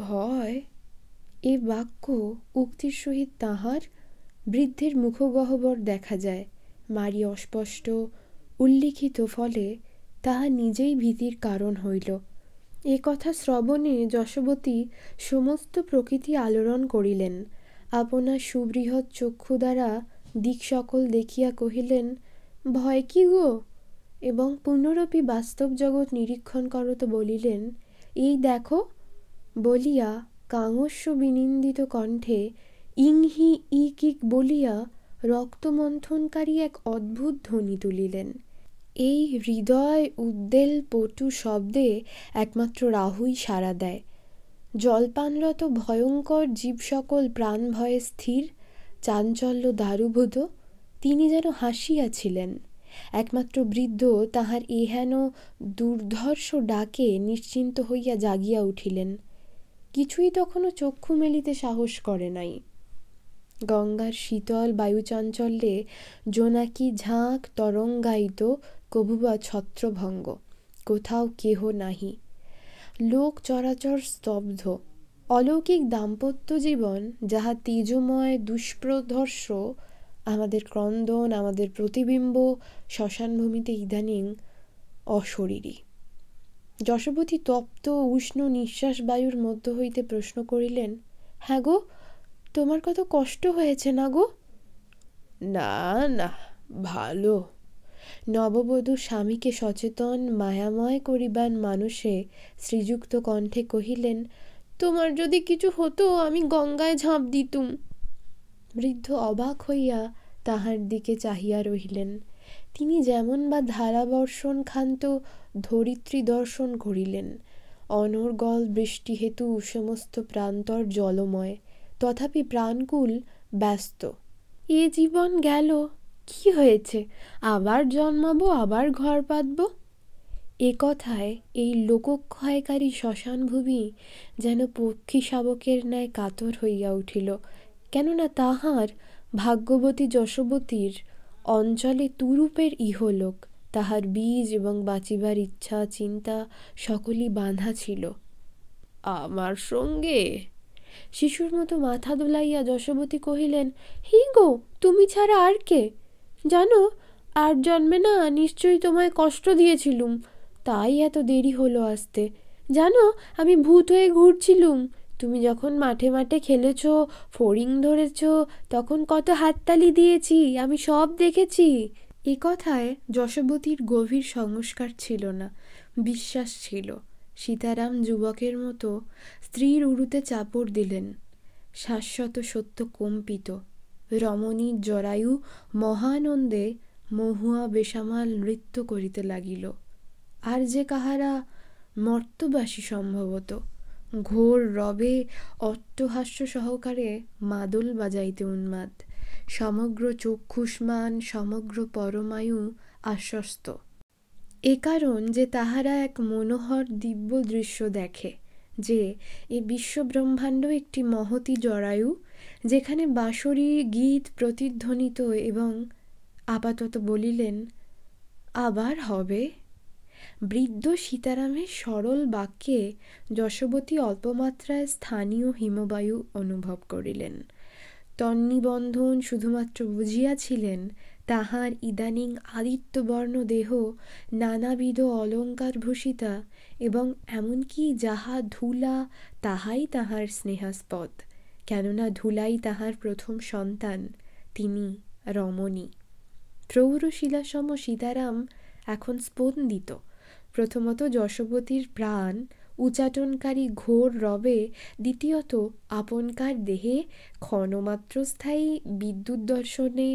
ভয় এ বাক্য উক্তির সহিত তাহার বৃদ্ধের মুখগহ্বর দেখা যায় মারি অস্পষ্ট উল্লিখিত ফলে তাহা নিজেই ভীতির কারণ হইল এ কথা শ্রবণে যশবতী সমস্ত প্রকৃতি আলোড়ন করিলেন আপনার সুবৃহৎ চক্ষু দ্বারা দিক সকল দেখিয়া কহিলেন ভয় কি গো এবং পুনরপি বাস্তব জগৎ নিরীক্ষণ করত বলিলেন এই দেখো বলিয়া কাঙস্য বিনিন্দিত কণ্ঠে ইংহি ই কিক বলিয়া রক্তমন্থনকারী এক অদ্ভুত ধ্বনি তুলিলেন এই হৃদয় উদ্দেল পটু শব্দে একমাত্র রাহুই সাড়া দেয় জলপানরত ভয়ঙ্কর জীব সকল প্রাণ ভয়ে স্থির চাঞ্চল্য দারুভূত তিনি যেন হাসিয়াছিলেন একমাত্র বৃদ্ধ তাহার এহেন দুর্ধর্ষ ডাকে নিশ্চিন্ত হইয়া জাগিয়া উঠিলেন কিছুই তখনও চক্ষু মেলিতে সাহস করে নাই গঙ্গার শীতল বায়ুচাঞ্চল্যে জোনাকি ঝাঁক তরঙ্গায়িত বা ছত্রভঙ্গ কোথাও কেহ নাহি লোক চরাচর স্তব্ধ অলৌকিক দাম্পত্য জীবন যাহা তেজময় দুষ্প্রধর্ষ আমাদের ক্রন্দন আমাদের প্রতিবিম্ব শ্মশানভূমিতে ইদানিং অশরীরী যশবতী তপ্ত উষ্ণ নিঃশ্বাস বায়ুর মধ্য হইতে প্রশ্ন করিলেন হ্যাঁ গো তোমার কত কষ্ট হয়েছে না গো না না ভালো নববধূ স্বামীকে সচেতন মায়াময় করিবার মানুষে শ্রীযুক্ত কণ্ঠে কহিলেন তোমার যদি কিছু হতো আমি গঙ্গায় ঝাঁপ দিতুম বৃদ্ধ অবাক হইয়া তাহার দিকে চাহিয়া রহিলেন তিনি যেমন বা ধারাবর্ষণ ক্ষান্ত ধরিত্রী দর্শন করিলেন অনর্গল বৃষ্টি হেতু সমস্ত প্রান্তর জলময় তথাপি প্রাণকুল ব্যস্ত এ জীবন গেল কি হয়েছে আবার জন্মাবো আবার ঘর পাতবো এ কথায় এই লোকক্ষয়কারী শ্মশানভূমি যেন পক্ষী শাবকের ন্যায় কাতর হইয়া উঠিল কেননা তাহার ভাগ্যবতী যশবতীর অঞ্চলে তুরুপের ইহলোক তাহার বীজ এবং বাঁচিবার ইচ্ছা চিন্তা সকলই বাঁধা ছিল আমার সঙ্গে শিশুর মতো মাথা দোলাইয়া যশবতী কহিলেন হি গো তুমি ছাড়া আর কে জানো আর জন্মে না নিশ্চয়ই তোমায় কষ্ট দিয়েছিলুম তাই এত দেরি হলো আসতে জানো আমি ভূত হয়ে ঘুরছিলুম তুমি যখন মাঠে মাঠে খেলেছ ফড়িং ধরেছ তখন কত হাততালি দিয়েছি আমি সব দেখেছি এ কথায় যশবতীর গভীর সংস্কার ছিল না বিশ্বাস ছিল সীতারাম যুবকের মতো স্ত্রীর উড়ুতে চাপড় দিলেন শাশ্বত সত্য কম্পিত রমণী জরায়ু মহানন্দে মহুয়া বেসামাল নৃত্য করিতে লাগিল আর যে কাহারা মর্তবাসী সম্ভবত ঘোর রবে অট্টহাস্য সহকারে মাদল বাজাইতে উন্মাদ সমগ্র চক্ষুষ্মান সমগ্র পরমায়ু আশ্বস্ত এ কারণ যে তাহারা এক মনোহর দিব্য দৃশ্য দেখে যে এ বিশ্বব্রহ্মাণ্ড একটি মহতি জরায়ু যেখানে বাঁশরি গীত প্রতিধ্বনিত এবং আপাতত বলিলেন আবার হবে বৃদ্ধ সীতারামের সরল বাক্যে যশবতী অল্পমাত্রায় স্থানীয় হিমবায়ু অনুভব করিলেন তন্নিবন্ধন শুধুমাত্র বুঝিয়াছিলেন তাহার ইদানিং আদিত্যবর্ণ দেহ নানাবিধ অলঙ্কারভূষিতা এবং এমনকি যাহা ধুলা তাহাই তাহার স্নেহাস্পদ কেননা ধুলাই তাহার প্রথম সন্তান তিনি রমণী প্রৌরশিলাসম সীতারাম এখন স্পন্দিত প্রথমত যশবতীর প্রাণ উচাটনকারী ঘোর রবে দ্বিতীয়ত আপনকার দেহে ক্ষণমাত্র স্থায়ী বিদ্যুৎ দর্শনে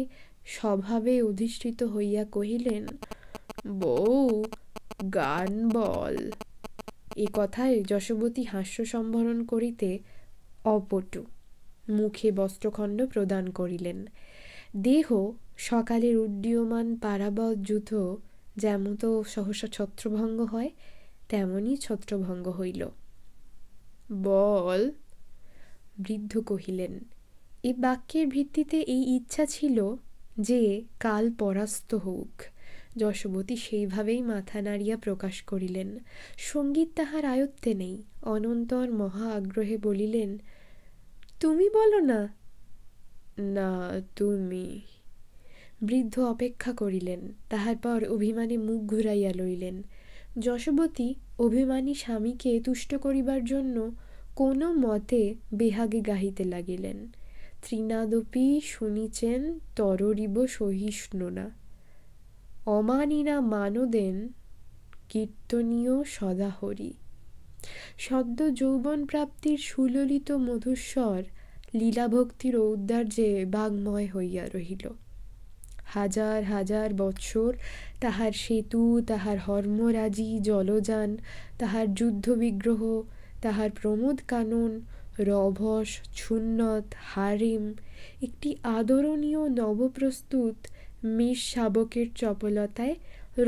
স্বভাবে অধিষ্ঠিত হইয়া কহিলেন বউ গান বল এ কথায় যশবতী হাস্য সম্বরণ করিতে অপটু মুখে বস্ত্রখণ্ড প্রদান করিলেন দেহ সকালের উড্ডীয়মান পারাবত যুদ্ধ তো সহসা ছত্রভঙ্গ হয় তেমনই ছত্রভঙ্গ হইল বল বৃদ্ধ কহিলেন এ বাক্যের ভিত্তিতে এই ইচ্ছা ছিল যে কাল পরাস্ত হোক যশবতী সেইভাবেই মাথা নাড়িয়া প্রকাশ করিলেন সঙ্গীত তাহার আয়ত্তে নেই অনন্তর মহা আগ্রহে বলিলেন তুমি বলো না না তুমি বৃদ্ধ অপেক্ষা করিলেন তাহার পর অভিমানে মুখ ঘুরাইয়া লইলেন যশবতী অভিমানী স্বামীকে তুষ্ট করিবার জন্য কোনো মতে বেহাগে গাহিতে লাগিলেন তৃণাদপি শুনিছেন তররিব সহিষ্ণুনা অমানিনা মানদেন কীর্তনীয় সদাহরি সদ্য যৌবন প্রাপ্তির সুললিত মধুস্বর লীলাভক্তির ঔদ্দার্যে বাগময় হইয়া রহিল হাজার হাজার বৎসর তাহার সেতু তাহার হর্মরাজি জলযান তাহার যুদ্ধবিগ্রহ তাহার প্রমোদ কানন রভস ছুন্নত হারিম একটি আদরণীয় নবপ্রস্তুত মেষ শাবকের চপলতায়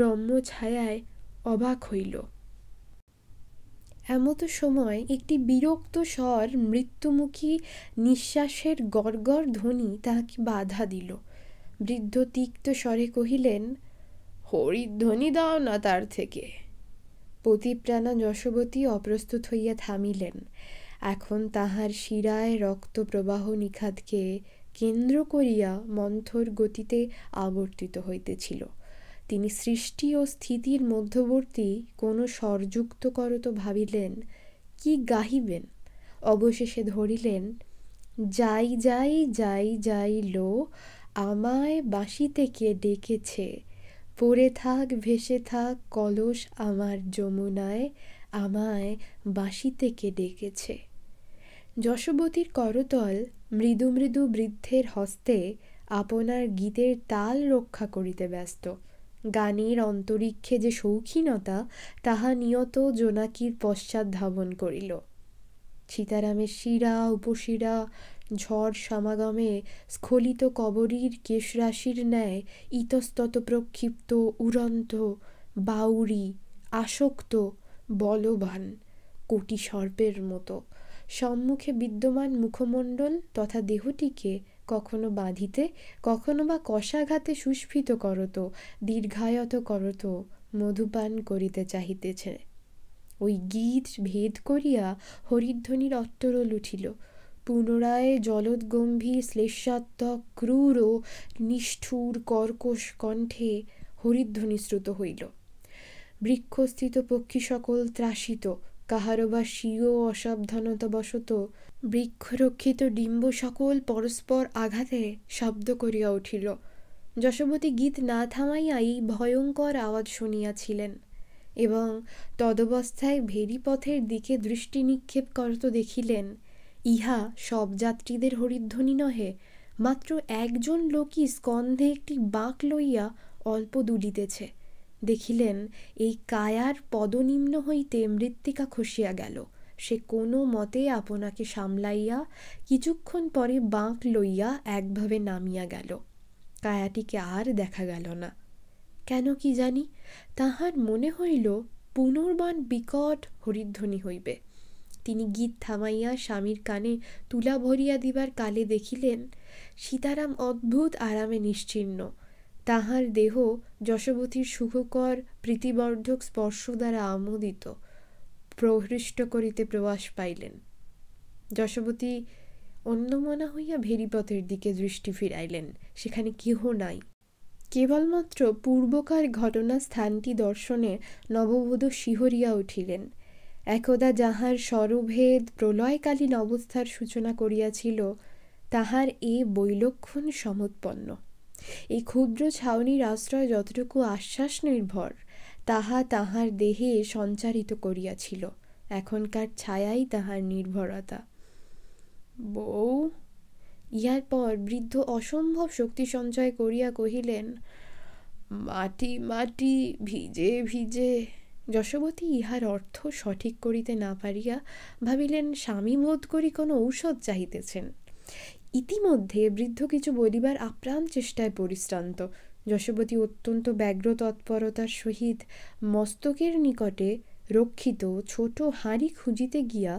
রম্য ছায়ায় অবাক হইল এমতো সময় একটি বিরক্ত স্বর মৃত্যুমুখী নিঃশ্বাসের গড়গড় ধ্বনি তাহাকে বাধা দিল বৃদ্ধ তিক্ত স্বরে কহিলেন হরিধ্বনি দাও না তার থেকে পতিপ্রাণা যশবতী অপ্রস্তুত হইয়া থামিলেন এখন তাহার শিরায় রক্তপ্রবাহ নিখাতকে কেন্দ্র করিয়া মন্থর গতিতে আবর্তিত হইতেছিল তিনি সৃষ্টি ও স্থিতির মধ্যবর্তী কোনো স্বরযুক্ত করত ভাবিলেন কি গাহিবেন অবশেষে ধরিলেন যাই যাই যাই যাই লো আমায় বাঁশিতে কে ডেকেছে পড়ে থাক ভেসে থাক কলস আমার যমুনায় আমায় বাঁশিতে কে ডেকেছে যশবতীর করতল মৃদু মৃদু বৃদ্ধের হস্তে আপনার গীতের তাল রক্ষা করিতে ব্যস্ত গানের অন্তরিক্ষে যে শৌখিনতা তাহা নিয়ত জোনাকির পশ্চাৎ ধাবন করিল সীতারামের শিরা উপশিরা ঝড় সমাগমে স্খলিত কবরীর কেশরাশির ন্যায় ইতস্তত প্রক্ষিপ্ত উড়ন্ত বাউরি আসক্ত বলবান কোটি সর্পের মতো সম্মুখে বিদ্যমান মুখমণ্ডল তথা দেহটিকে কখনো বাঁধিতে কখনো বা কষাঘাতে সুস্ফিত করত দীর্ঘায়ত করত মধুপান করিতে চাহিতেছে ওই গীত ভেদ করিয়া হরিধ্বনির অট্টরোল উঠিল পুনরায় জলদগম্ভীর শ্লেষাত্মক ক্রূর ও নিষ্ঠুর কর্কশ কণ্ঠে হরিধ্বনি শ্রুত হইল বৃক্ষস্থিত পক্ষী সকল ত্রাসিত কাহারো বা স্বীয় অসাবধানতাবশত বৃক্ষরক্ষিত ডিম্ব সকল পরস্পর আঘাতে শব্দ করিয়া উঠিল যশবতী গীত না থামাইয়া এই ভয়ঙ্কর আওয়াজ শুনিয়াছিলেন এবং তদবস্থায় ভেরিপথের দিকে দৃষ্টি নিক্ষেপ করত দেখিলেন ইহা সব যাত্রীদের হরিধ্বনি নহে মাত্র একজন লোকই স্কন্ধে একটি বাঁক লইয়া অল্প দুলিতেছে দেখিলেন এই কায়ার পদনিম্ন হইতে মৃত্তিকা খসিয়া গেল সে কোনো মতে আপনাকে সামলাইয়া কিছুক্ষণ পরে বাঁক লইয়া একভাবে নামিয়া গেল কায়াটিকে আর দেখা গেল না কেন কি জানি তাহার মনে হইল পুনর্বান বিকট হরিধ্বনি হইবে তিনি গীত থামাইয়া স্বামীর কানে তুলা ভরিয়া দিবার কালে দেখিলেন সীতারাম অদ্ভুত আরামে নিশ্চিন্ন তাহার দেহ যশবতীর সুখকর প্রীতিবর্ধক স্পর্শ দ্বারা আমোদিত প্রহৃষ্ট করিতে প্রবাস পাইলেন যশবতী অন্যমনা হইয়া ভেরিপথের দিকে দৃষ্টি ফিরাইলেন সেখানে কেহ নাই কেবলমাত্র পূর্বকার ঘটনা স্থানটি দর্শনে নববধূ শিহরিয়া উঠিলেন একদা যাহার স্বরভেদ প্রলয়কালীন অবস্থার সূচনা করিয়াছিল তাহার এ বৈলক্ষণ সমৎপন্ন এই ক্ষুদ্র ছাউনির আশ্রয় যতটুকু আশ্বাস নির্ভর তাহা তাহার দেহে সঞ্চারিত করিয়াছিল এখনকার ছায়াই তাহার নির্ভরতা বউ ইহার পর বৃদ্ধ অসম্ভব শক্তি সঞ্চয় করিয়া কহিলেন মাটি মাটি ভিজে ভিজে যশবতী ইহার অর্থ সঠিক করিতে না পারিয়া ভাবিলেন স্বামী বোধ করি কোনো ঔষধ চাহিতেছেন ইতিমধ্যে বৃদ্ধ কিছু বলিবার আপ্রাণ চেষ্টায় পরিশ্রান্ত যশবতী অত্যন্ত ব্যগ্র তৎপরতার সহিত মস্তকের নিকটে রক্ষিত ছোট হাঁড়ি খুঁজিতে গিয়া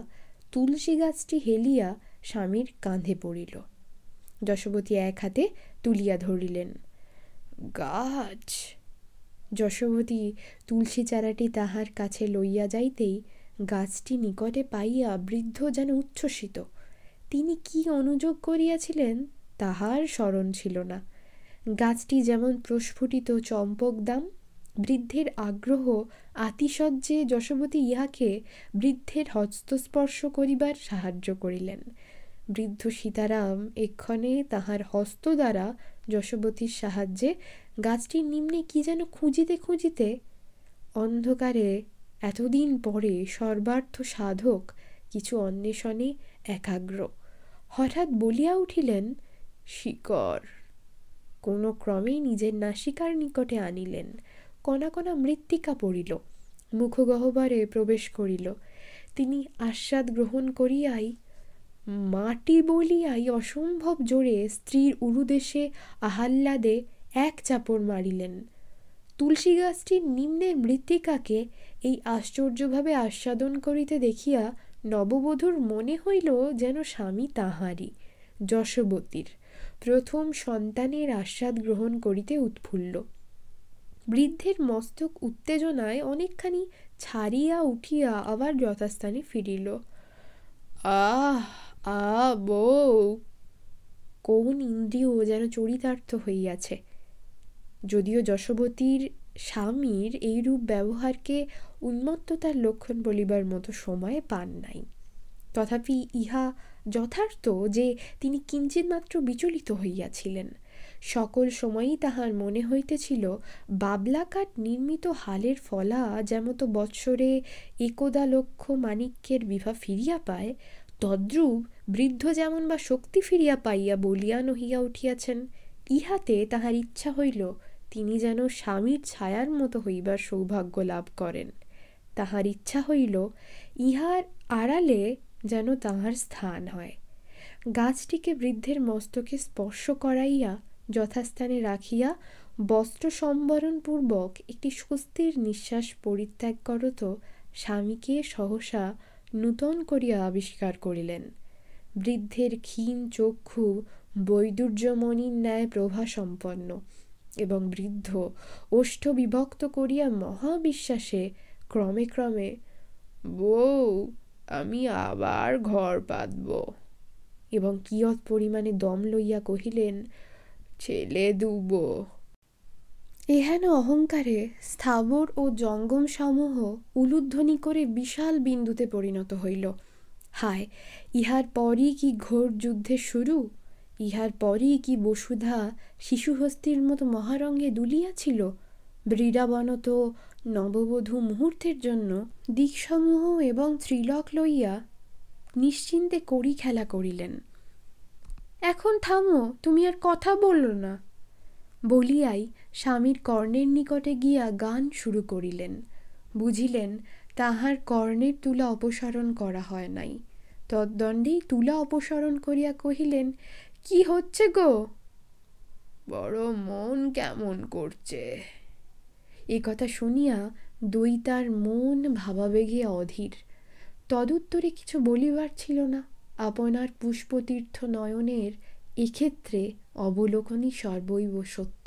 তুলসী গাছটি হেলিয়া স্বামীর কাঁধে পড়িল যশবতী এক হাতে তুলিয়া ধরিলেন গাছ যশবতী তুলসী চারাটি তাহার কাছে লইয়া যাইতেই গাছটি নিকটে পাইয়া বৃদ্ধ যেন উচ্ছ্বসিত তিনি কি অনুযোগ করিয়াছিলেন তাহার স্মরণ ছিল না গাছটি যেমন প্রস্ফুটিত চম্পকদাম বৃদ্ধের আগ্রহ আতিশয্যে যশোমতী ইহাকে বৃদ্ধের হস্তস্পর্শ করিবার সাহায্য করিলেন বৃদ্ধ সীতারাম এক্ষণে তাহার হস্ত দ্বারা যশবতীর সাহায্যে গাছটির নিম্নে কি যেন খুঁজিতে খুঁজিতে অন্ধকারে এতদিন পরে সর্বার্থ সাধক কিছু অন্বেষণে একাগ্র হঠাৎ বলিয়া উঠিলেন শিকর কোনো ক্রমেই নিজের নাসিকার নিকটে আনিলেন কণা কণা মৃত্তিকা পড়িল মুখগহ্বরে প্রবেশ করিল তিনি আস্বাদ গ্রহণ করিয়াই মাটি বলিয়াই অসম্ভব জোরে স্ত্রীর উরুদেশে আহ্লাদে এক চাপড় মারিলেন তুলসী গাছটির নিম্নের মৃত্তিকাকে এই আশ্চর্যভাবে আস্বাদন করিতে দেখিয়া নববধূর মনে হইল যেন স্বামী তাহারি যশবতীর প্রথম সন্তানের আস্বাদ গ্রহণ করিতে উৎফুল্ল বৃদ্ধের মস্তক উত্তেজনায় অনেকখানি ছাড়িয়া উঠিয়া আবার যথাস্থানে ফিরিল আহ আ বউ কোন ইন্দ্রিয় যেন চরিতার্থ হইয়াছে যদিও যশবতীর স্বামীর এইরূপ ব্যবহারকে উন্মত্ততার লক্ষণ বলিবার মতো সময় পান নাই তথাপি ইহা যথার্থ যে তিনি কিঞ্চিতমাত্র বিচলিত হইয়াছিলেন সকল সময়ই তাহার মনে হইতেছিল বাবলাকাট নির্মিত হালের ফলা যেমত বৎসরে একদা লক্ষ মাণিক্যের বিভা ফিরিয়া পায় তদ্রূপ বৃদ্ধ যেমন বা শক্তি ফিরিয়া পাইয়া বলিয়া নহিয়া উঠিয়াছেন ইহাতে তাহার ইচ্ছা হইল তিনি যেন স্বামীর ছায়ার মতো হইবার সৌভাগ্য লাভ করেন তাহার ইচ্ছা হইল ইহার আড়ালে যেন তাহার স্থান হয় গাছটিকে বৃদ্ধের মস্তকে স্পর্শ করাইয়া যথাস্থানে রাখিয়া বস্ত্র সম্বরণপূর্বক একটি স্বস্তির নিঃশ্বাস পরিত্যাগ করত স্বামীকে সহসা নূতন করিয়া আবিষ্কার করিলেন বৃদ্ধের ক্ষীণ চক্ষু বৈদুর্যমণির ন্যায় প্রভা সম্পন্ন এবং বৃদ্ধ ওষ্ঠ বিভক্ত করিয়া মহাবিশ্বাসে ক্রমে ক্রমে বউ আমি আবার ঘর পাতব এবং কিয়ৎ পরিমাণে দম লইয়া কহিলেন ছেলে দুব এহেন অহংকারে স্থাবর ও জঙ্গম সমূহ উলুধ্বনি করে বিশাল বিন্দুতে পরিণত হইল হায় ইহার পরই কি ঘোর যুদ্ধের শুরু ইহার পরই কি বসুধা শিশুহস্তির মতো মহারঙ্গে দুলিয়াছিল ব্রীড়াবনত নববধূ মুহূর্তের জন্য দিকসমূহ এবং ত্রিলক লইয়া নিশ্চিন্তে করি খেলা করিলেন এখন থামো তুমি আর কথা বলল না বলিয়াই স্বামীর কর্ণের নিকটে গিয়া গান শুরু করিলেন বুঝিলেন তাহার কর্ণের তুলা অপসারণ করা হয় নাই তদ্দণ্ডেই তুলা অপসারণ করিয়া কহিলেন কি হচ্ছে গো বড় মন কেমন করছে এ কথা শুনিয়া দইতার মন ভাবাবেগে অধীর তদুত্তরে কিছু বলিবার ছিল না আপনার পুষ্পতীর্থ নয়নের এক্ষেত্রে অবলোকনই সর্বৈব সত্য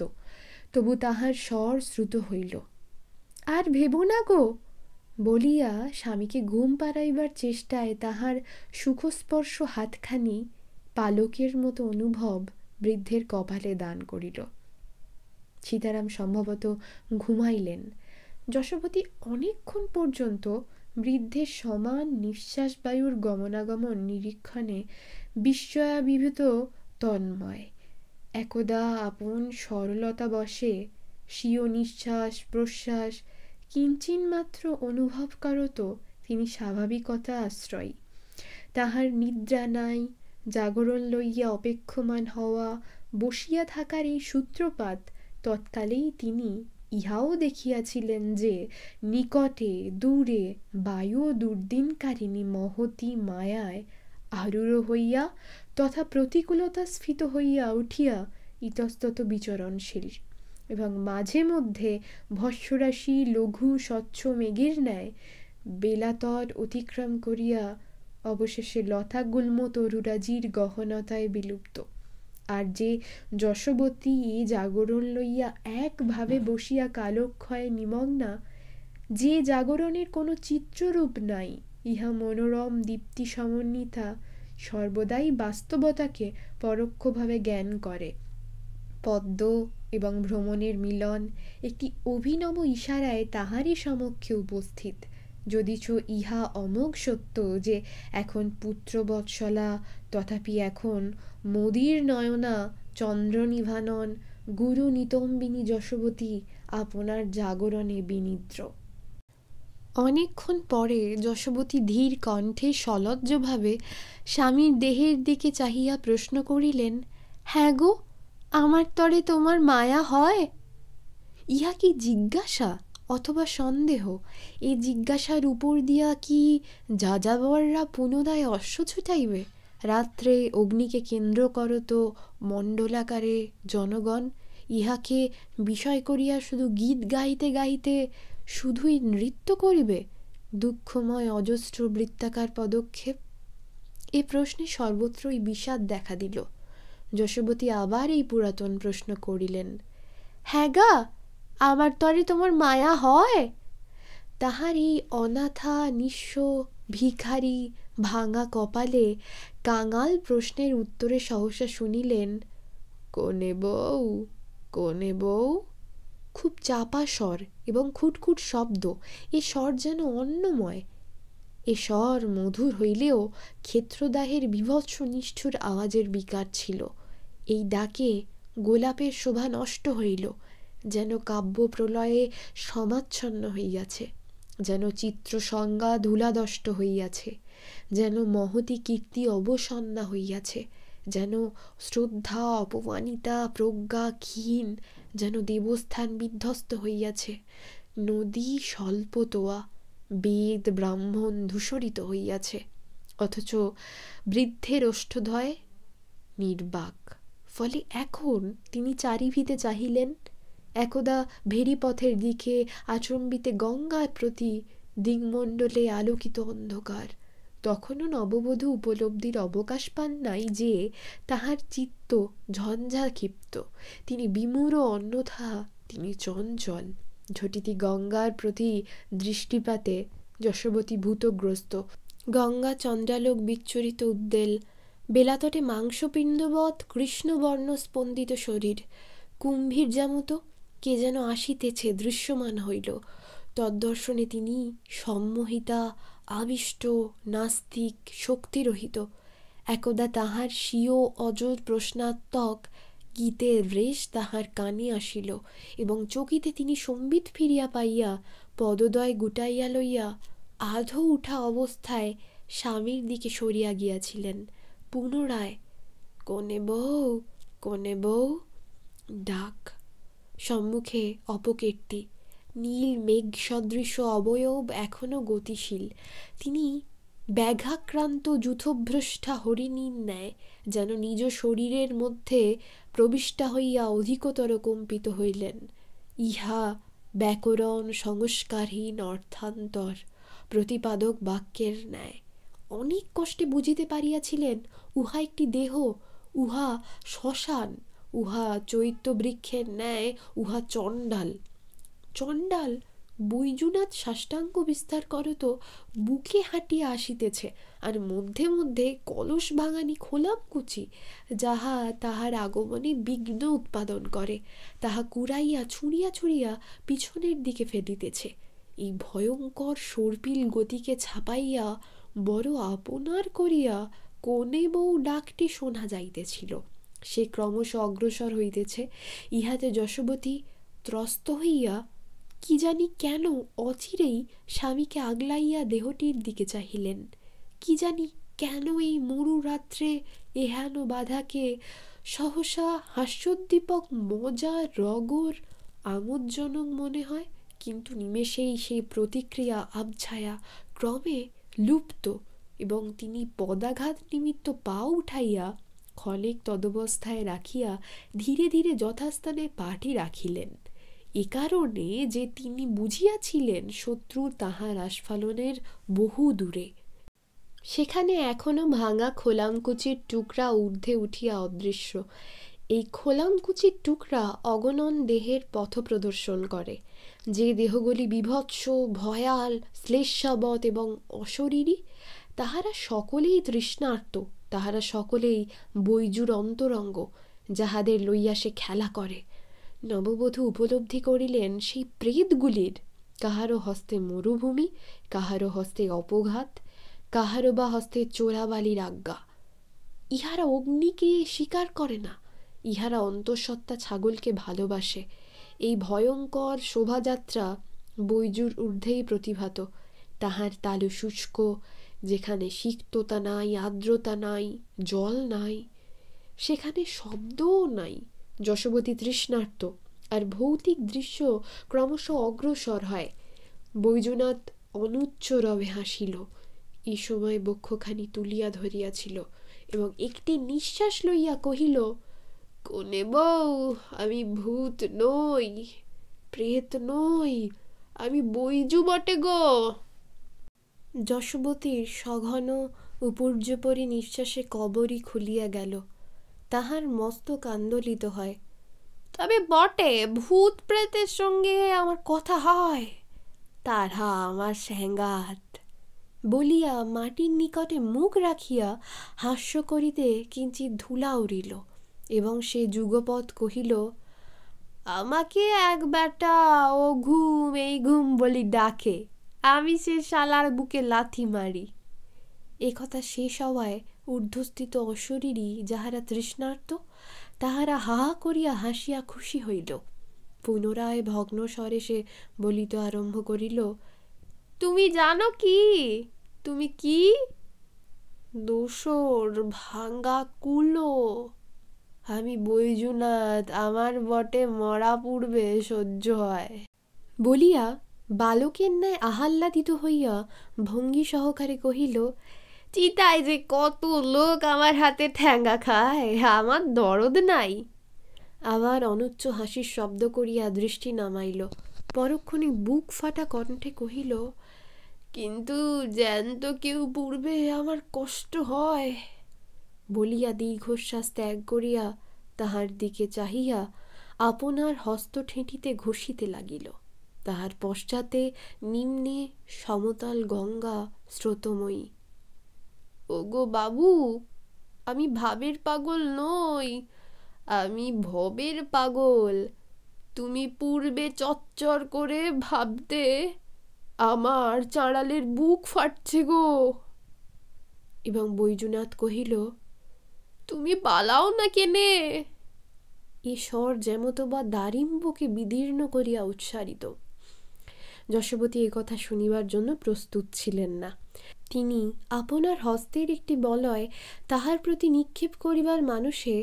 তবু তাহার স্বর শ্রুত হইল আর ভেব না গো বলিয়া স্বামীকে ঘুম পাড়াইবার চেষ্টায় তাহার সুখস্পর্শ হাতখানি পালকের মতো অনুভব বৃদ্ধের কপালে দান করিল সীতারাম সম্ভবত ঘুমাইলেন যশোপতি অনেকক্ষণ পর্যন্ত বৃদ্ধের সমান নিঃশ্বাস বায়ুর গমনাগমন নিরীক্ষণে বিস্ময়াবিভূত তন্ময় একদা আপন সরলতা বসে স্বীয় নিঃশ্বাস প্রশ্বাস কিঞ্চিন মাত্র অনুভব করত তিনি স্বাভাবিকতা আশ্রয়ী তাহার নিদ্রা নাই জাগরণ লইয়া অপেক্ষমান হওয়া বসিয়া থাকার এই সূত্রপাত তৎকালেই তিনি ইহাও দেখিয়াছিলেন যে নিকটে দূরে বায়ু দুর্দিনকারিণী মহতি মায়ায় আরূঢ় হইয়া তথা প্রতিকূলতা স্ফীত হইয়া উঠিয়া ইতস্তত বিচরণশীল এবং মাঝে মধ্যে ভস্যরাশি লঘু স্বচ্ছ মেঘের ন্যায় বেলাতর অতিক্রম করিয়া অবশেষে লতা গুল্ম তরুরাজির গহনতায় বিলুপ্ত আর যে যশবতী জাগরণ লইয়া একভাবে বসিয়া কালক্ষয়ে নিমগ্না যে জাগরণের কোনো চিত্ররূপ নাই ইহা মনোরম দীপ্তি সমন্বিতা সর্বদাই বাস্তবতাকে পরোক্ষভাবে জ্ঞান করে পদ্ম এবং ভ্রমণের মিলন একটি অভিনব ইশারায় তাহারই সমক্ষে উপস্থিত যদিচ ইহা অমোঘ সত্য যে এখন পুত্রবৎসলা তথাপি এখন মোদীর নয়না চন্দ্র নিভানন গুরু নিতম্বিনী যশবতী আপনার জাগরণে বিনিদ্র অনেকক্ষণ পরে যশবতী ধীর কণ্ঠে সলজ্জভাবে স্বামীর দেহের দিকে চাহিয়া প্রশ্ন করিলেন হ্যাঁ গো আমার তরে তোমার মায়া হয় ইহা কি জিজ্ঞাসা অথবা সন্দেহ এই জিজ্ঞাসার উপর দিয়া কি যাযাবররা পুনরায় অশ্ব ছুটাইবে রাত্রে অগ্নিকে কেন্দ্র করত মণ্ডলাকারে জনগণ ইহাকে বিষয় করিয়া শুধু গীত গাইতে গাইতে শুধুই নৃত্য করিবে দুঃখময় অজস্র বৃত্তাকার পদক্ষেপ এ প্রশ্নে সর্বত্রই বিষাদ দেখা দিল যশবতী আবার এই পুরাতন প্রশ্ন করিলেন হ্যাঁ গা আমার তরে তোমার মায়া হয় তাহার এই অনাথা নিঃস্ব ভিখারি ভাঙা কপালে কাঙাল প্রশ্নের উত্তরে সহসা শুনিলেন কনে বউ কনে বউ খুব চাপা স্বর এবং খুটখুট শব্দ এ স্বর যেন অন্নময় এ স্বর মধুর হইলেও ক্ষেত্রদাহের বিভৎস নিষ্ঠুর আওয়াজের বিকার ছিল এই ডাকে গোলাপের শোভা নষ্ট হইল যেন কাব্য প্রলয়ে সমাচ্ছন্ন হইয়াছে যেন চিত্রসংজ্ঞা ধূলাদষ্ট হইয়াছে যেন মহতি কীর্তি অবসন্না হইয়াছে যেন শ্রদ্ধা অপমানিতা প্রজ্ঞা ক্ষীণ যেন দেবস্থান বিধ্বস্ত হইয়াছে নদী স্বল্পতোয়া বেদ ব্রাহ্মণ ধূসরিত হইয়াছে অথচ বৃদ্ধের অষ্টধয় নির্বাক ফলে এখন তিনি চারিভিতে চাহিলেন একদা ভেরিপথের দিকে আচম্বিতে গঙ্গার প্রতি দিগমণ্ডলে আলোকিত অন্ধকার তখনও নববধূ উপলব্ধির অবকাশ পান নাই যে তাহার চিত্ত ঝঞ্ঝাক্ষিপ্ত তিনি বিমূঢ় অন্যথা তিনি চঞ্চল ঝটিতি গঙ্গার প্রতি দৃষ্টিপাতে যশবতী ভূতগ্রস্ত গঙ্গা চন্দ্রালোক বিচ্ছরিত উদ্দেল বেলাতটে মাংসপিণ্ডবৎ কৃষ্ণবর্ণ স্পন্দিত শরীর কুম্ভীর জামত কে যেন আসিতেছে দৃশ্যমান হইল তদ্দর্শনে তিনি সম্মোহিতা আবিষ্ট নাস্তিক শক্তিরহিত একদা তাহার স্বীয় অজর প্রশ্নাত্মক গীতের রেশ তাহার কানে আসিল এবং চকিতে তিনি সম্বিত ফিরিয়া পাইয়া পদদয় গুটাইয়া লইয়া আধো উঠা অবস্থায় স্বামীর দিকে সরিয়া গিয়াছিলেন পুনরায় কনে বউ কনে বউ ডাক সম্মুখে অপকীর্তি নীল মেঘ সদৃশ অবয়ব এখনও গতিশীল তিনি ব্যাঘাক্রান্ত যুথভ্রষ্টা হরিণীর ন্যায় যেন নিজ শরীরের মধ্যে প্রবিষ্টা হইয়া অধিকতর কম্পিত হইলেন ইহা ব্যাকরণ সংস্কারহীন অর্থান্তর প্রতিপাদক বাক্যের ন্যায় অনেক কষ্টে বুঝিতে পারিয়াছিলেন উহা একটি দেহ উহা শ্মশান উহা চৈত্য বৃক্ষের ন্যায় উহা চণ্ডাল চণ্ডাল বৈজুনাথ সাষ্টাঙ্গ বিস্তার করত বুকে হাঁটিয়া আসিতেছে আর মধ্যে মধ্যে কলস ভাঙানি কুচি যাহা তাহার আগমনে বিঘ্ন উৎপাদন করে তাহা কুড়াইয়া ছুঁড়িয়া ছুঁড়িয়া পিছনের দিকে ফেলিতেছে এই ভয়ঙ্কর সর্পিল গতিকে ছাপাইয়া বড় আপনার করিয়া কোনে বউ ডাকটি শোনা যাইতেছিল সে ক্রমশ অগ্রসর হইতেছে ইহাতে যশবতী ত্রস্ত হইয়া কি জানি কেন অচিরেই স্বামীকে আগলাইয়া দেহটির দিকে চাহিলেন কি জানি কেন এই মরু রাত্রে এহেন বাধাকে সহসা হাস্যোদ্দীপক মজা রগর আমোদজনক মনে হয় কিন্তু নিমেষেই সেই প্রতিক্রিয়া আবছায়া ক্রমে লুপ্ত এবং তিনি পদাঘাত নিমিত্ত পা উঠাইয়া ক্ষণিক তদবস্থায় রাখিয়া ধীরে ধীরে যথাস্থানে পাটি রাখিলেন এ কারণে যে তিনি বুঝিয়াছিলেন শত্রু তাহার আস্ফালনের বহু দূরে সেখানে এখনো ভাঙা খোলাঙ্কুচির টুকরা ঊর্ধ্বে উঠিয়া অদৃশ্য এই খোলাঙ্কুচির টুকরা অগণন দেহের পথ প্রদর্শন করে যে দেহগুলি বিভৎস ভয়াল শ্লেষাবৎ এবং অশরীরী তাহারা সকলেই তৃষ্ণার্ত তাহারা সকলেই বৈজুর অন্তরঙ্গ যাহাদের লইয়া সে খেলা করে নববধূ উপলব্ধি করিলেন সেই প্রেতগুলির কাহারও হস্তে মরুভূমি কাহারও হস্তে অপঘাত কাহারো বা হস্তে চোরাবালির আজ্ঞা ইহারা অগ্নিকে স্বীকার করে না ইহারা অন্তঃসত্ত্বা ছাগলকে ভালোবাসে এই ভয়ঙ্কর শোভাযাত্রা বৈজুর ঊর্ধ্বেই প্রতিভাত তাহার তালু শুষ্ক যেখানে সিক্ততা নাই আর্দ্রতা নাই জল নাই সেখানে শব্দও নাই যশবতী তৃষ্ণার্ত আর ভৌতিক দৃশ্য ক্রমশ অগ্রসর হয় বৈজনাথ অনুচ্চ রবে হাসিল এই সময় বক্ষখানি তুলিয়া ধরিয়াছিল এবং একটি নিঃশ্বাস লইয়া কহিল কোনে বউ আমি ভূত নই প্রেত নই আমি বৈজু বটে গো যশবতীর সঘন উপর্যপরি নিঃশ্বাসে কবরই খুলিয়া গেল তাহার মস্তক আন্দোলিত হয় তবে বটে ভূত প্রেতের সঙ্গে আমার কথা হয় তারা আমার স্যাঙ্গাত বলিয়া মাটির নিকটে মুখ রাখিয়া হাস্য করিতে কিঞ্চিত ধুলা উড়িল এবং সে যুগপথ কহিল আমাকে এক বেটা ও ঘুম এই ঘুম বলি ডাকে আমি সে শালার বুকে লাথি মারি এ কথা শেষ হওয়ায় ঊর্ধ্বস্থিত অশরীরী যাহারা তৃষ্ণার্ত তাহারা হাহা করিয়া হাসিয়া খুশি হইল পুনরায় ভগ্ন স্বরে সে বলিতে আরম্ভ করিল তুমি জানো কি তুমি কি দোসর ভাঙ্গা কুলো আমি বৈজুনাথ আমার বটে মরা পূর্বে সহ্য হয় বলিয়া বালকের ন্যায় আহ্লাদিত হইয়া ভঙ্গি সহকারে কহিল চিতায় যে কত লোক আমার হাতে ঠ্যাঙ্গা খায় আমার দরদ নাই আবার অনুচ্চ হাসির শব্দ করিয়া দৃষ্টি নামাইল পরক্ষণে বুক ফাটা কণ্ঠে কহিল কিন্তু জ্যান্ত কেউ পূর্বে আমার কষ্ট হয় বলিয়া দীর্ঘশ্বাস ত্যাগ করিয়া তাহার দিকে চাহিয়া আপনার হস্ত ঠেঁটিতে ঘষিতে লাগিল তাহার পশ্চাতে নিম্নে সমতল গঙ্গা স্রোতময়ী ওগো বাবু আমি ভাবের পাগল নই আমি ভবের পাগল তুমি পূর্বে চচ্চর করে ভাবতে আমার চাঁড়ালের বুক ফাটছে গো এবং বৈজুনাথ কহিল তুমি পালাও না কেনে ঈশ্বর স্বর যেমত বা দারিম্বকে বিদীর্ণ করিয়া উচ্চারিত যশবতী এ কথা শুনিবার জন্য প্রস্তুত ছিলেন না তিনি আপনার হস্তের একটি বলয় তাহার প্রতি নিক্ষেপ করিবার মানুষে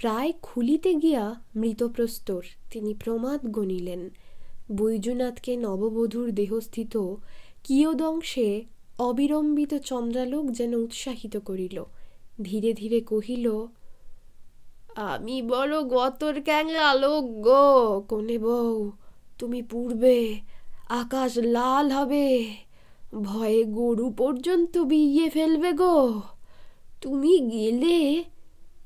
প্রায় খুলিতে গিয়া মৃতপ্রস্তর তিনি প্রমাদ গণিলেন বৈজুনাথকে নববধূর দেহস্থিত কিয়দংশে অবিলম্বিত চন্দ্রালোক যেন উৎসাহিত করিল ধীরে ধীরে কহিল আমি বড় গতর ক্যাংলা লোক গো কনে বউ তুমি পূর্বে আকাশ লাল হবে ভয়ে গরু পর্যন্ত বিয়ে ফেলবে গো তুমি গেলে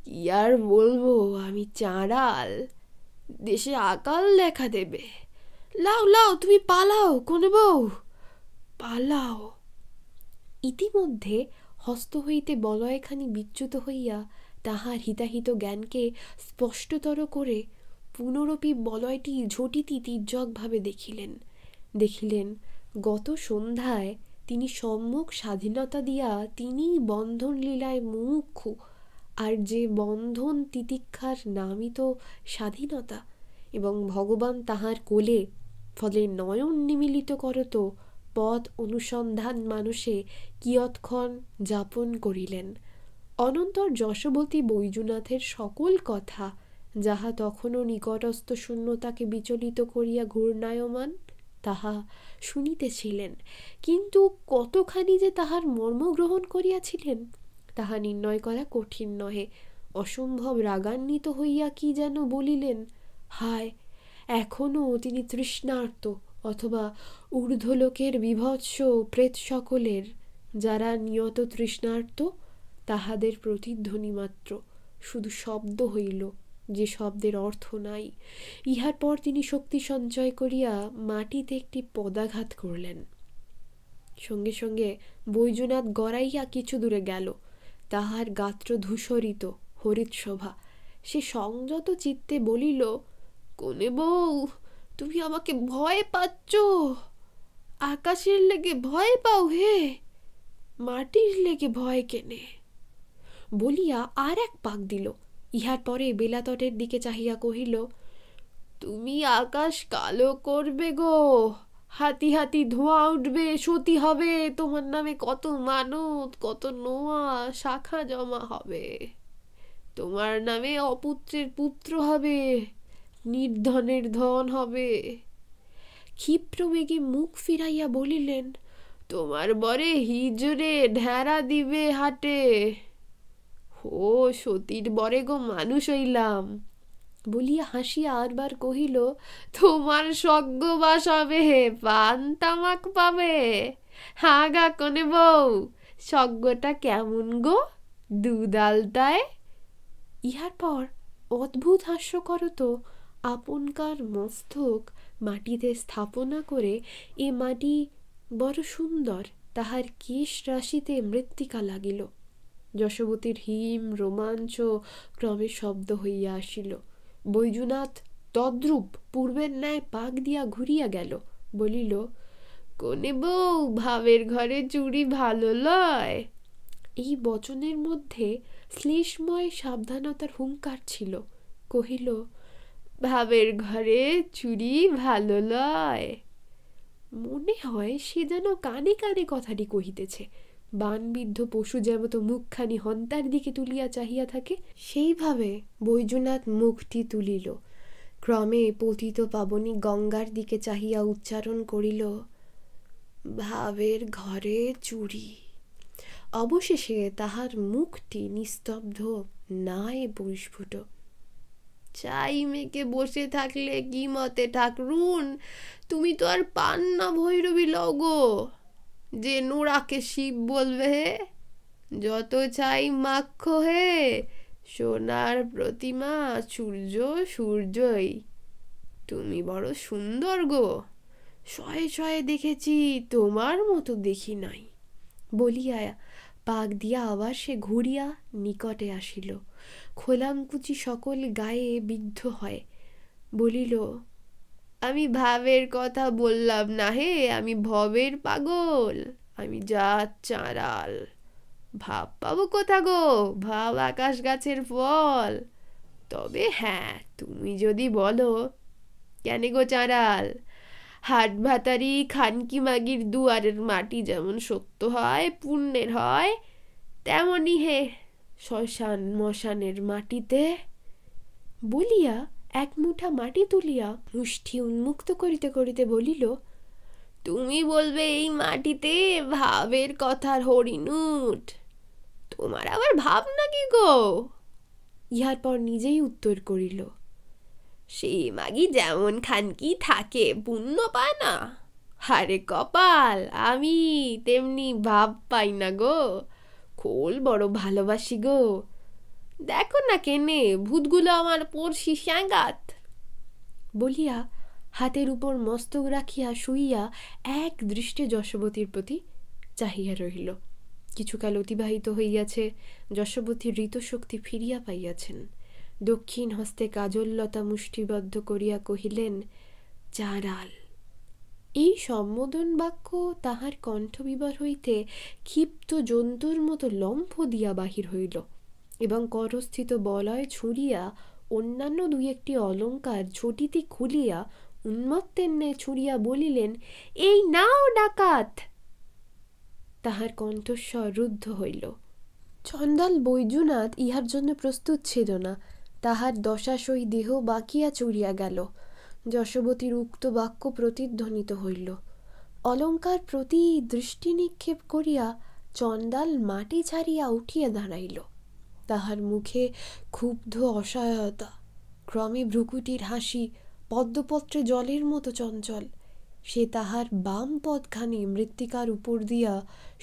কি আর বলবো আমি চাঁড়াল দেশে আকাল দেখা দেবে লাও লাও তুমি পালাও কোন বউ পালাও ইতিমধ্যে হস্ত হইতে বলয়খানি বিচ্যুত হইয়া তাহার হিতাহিত জ্ঞানকে স্পষ্টতর করে পুনরপি বলয়টি ঝটিতি তীর্যকভাবে দেখিলেন দেখিলেন গত সন্ধ্যায় তিনি সম্মুখ স্বাধীনতা দিয়া তিনি বন্ধন লীলায় মুখ্য আর যে বন্ধন তিতিক্ষার নামই তো স্বাধীনতা এবং ভগবান তাহার কোলে ফলে নয়ন নিমিলিত করত পথ অনুসন্ধান মানুষে কিয়ৎক্ষণ যাপন করিলেন অনন্তর যশবতী বৈজুনাথের সকল কথা যাহা তখনও নিকটস্থ শূন্যতাকে বিচলিত করিয়া ঘূর্ণায়মান তাহা শুনিতেছিলেন কিন্তু কতখানি যে তাহার মর্ম গ্রহণ করিয়াছিলেন তাহা নির্ণয় করা কঠিন নহে অসম্ভব রাগান্বিত হইয়া কি যেন বলিলেন হায় এখনও তিনি তৃষ্ণার্ত অথবা ঊর্ধ্বলোকের বিভৎস প্রেত সকলের যারা নিয়ত তৃষ্ণার্ত তাহাদের প্রতিধ্বনি মাত্র শুধু শব্দ হইল যে শব্দের অর্থ নাই ইহার পর তিনি শক্তি সঞ্চয় করিয়া মাটিতে একটি পদাঘাত করলেন সঙ্গে সঙ্গে বৈজনাথ গড়াইয়া কিছু দূরে গেল তাহার গাত্র ধূসরিত হরিত শোভা সে সংযত চিত্তে বলিল কোনে বউ তুমি আমাকে ভয় পাচ্ছ আকাশের লেগে ভয় পাও হে মাটির লেগে ভয় কেনে বলিয়া আর এক পাক দিল ইহার পরে বেলাতটের দিকে চাহিয়া কহিল তুমি আকাশ কালো করবে গো হাতি হাতি ধোঁয়া উঠবে সতী হবে তোমার নামে কত মানত কত নোয়া শাখা জমা হবে তোমার নামে অপুত্রের পুত্র হবে নির্ধনের ধন হবে ক্ষিপ্র মেঘে মুখ ফিরাইয়া বলিলেন তোমার বরে হিজরে ঢেরা দিবে হাটে ও সতীর বরে গো মানুষ হইলাম বলিয়া হাসিয়া আরবার কহিল তোমার সজ্ঞবাস হবে হে পান তামাক পাবে হা গা কনে বউ সজ্ঞটা কেমন গো দুদালটায় ইহার পর অদ্ভুত হাস্য করত আপনকার মস্তক মাটিতে স্থাপনা করে এ মাটি বড় সুন্দর তাহার কেশ রাশিতে মৃত্তিকা লাগিল যশবতীর হিম রোমাঞ্চ ক্রমে শব্দ হইয়া আসিল বৈজুনাথ তদ্রূপ পূর্বের ন্যায় পাক দিয়া ঘুরিয়া গেল বলিল কনে বউ ভাবের ঘরে চুরি ভালো লয় এই বচনের মধ্যে শ্লেষময় সাবধানতার হুঙ্কার ছিল কহিল ভাবের ঘরে চুরি ভালো লয় মনে হয় সে যেন কানে কানে কথাটি কহিতেছে বানবিদ্ধ পশু মতো মুখখানি হন্তার দিকে তুলিয়া চাহিয়া থাকে সেইভাবে বৈজুনাথ মুখটি তুলিল ক্রমে পতিত পাবনী গঙ্গার দিকে চাহিয়া উচ্চারণ করিল ভাবের ঘরে চুরি অবশেষে তাহার মুখটি নিস্তব্ধ নায় বৈস্ফুট চাই মেকে বসে থাকলে কি মতে ঠাকরুন তুমি তো আর পান না ভৈরবী লগো যে নোরাকে শিব বলবে হে যত চাই মাক্ষ হে সোনার প্রতিমা সূর্য সূর্যই তুমি বড় সুন্দর গো শয়ে শয়ে দেখেছি তোমার মতো দেখি নাই বলিয়া পাক দিয়া আবার সে ঘুরিয়া নিকটে আসিল খোলামকুচি সকল গায়ে বিদ্ধ হয় বলিল আমি ভাবের কথা বললাম না হে আমি ভবের পাগল আমি যা চাঁড়াল ভাব পাবো কোথা গো ভাব আকাশ গাছের ফল তবে হ্যাঁ তুমি যদি বলো কেন গো চাঁড়াল হাট ভাতারি খানকি মাগির দুয়ারের মাটি যেমন সত্য হয় পুণ্যের হয় তেমনই হে শ্মশান মশানের মাটিতে বলিয়া এক মুঠা মাটি তুলিয়া মুষ্টি উন্মুক্ত করিতে করিতে বলিল তুমি বলবে এই মাটিতে ভাবের কথার হরিণুট তোমার আবার ভাব নাকি গো ইহার পর নিজেই উত্তর করিল সেই মাগি যেমন খানকি থাকে পুণ্য পায় না হারে কপাল আমি তেমনি ভাব পাই না গো খোল বড় ভালোবাসি গো দেখো না কেনে ভূতগুলো আমার পড়শি স্যাঙ্গাত বলিয়া হাতের উপর মস্তক রাখিয়া শুইয়া এক দৃষ্টে যশবতীর প্রতি চাহিয়া রহিল কিছুকাল অতিবাহিত হইয়াছে যশবতী ঋতশক্তি ফিরিয়া পাইয়াছেন দক্ষিণ হস্তে কাজললতা মুষ্টিবদ্ধ করিয়া কহিলেন চারাল এই সম্বোধন বাক্য তাহার কণ্ঠবিবর হইতে ক্ষিপ্ত জন্তুর মতো লম্ফ দিয়া বাহির হইল এবং করস্থিত বলয় ছুঁড়িয়া অন্যান্য দুই একটি অলঙ্কার ছুটিতে খুলিয়া উন্মত্তের ন্যায় ছুঁড়িয়া বলিলেন এই নাও ডাকাত তাহার কণ্ঠস্বর রুদ্ধ হইল চন্দাল বৈজুনাথ ইহার জন্য প্রস্তুত ছিল না তাহার দশাশই দেহ বাকিয়া চুরিয়া গেল যশবতীর উক্ত বাক্য প্রতিধ্বনিত হইল অলঙ্কার প্রতি দৃষ্টি নিক্ষেপ করিয়া চন্দাল মাটি ছাড়িয়া উঠিয়া দাঁড়াইল তাহার মুখে ক্ষুব্ধ অসহায়তা ক্রমে ভ্রুকুটির হাসি পদ্মপত্রে জলের মতো চঞ্চল সে তাহার বাম পদখানি মৃত্তিকার উপর দিয়া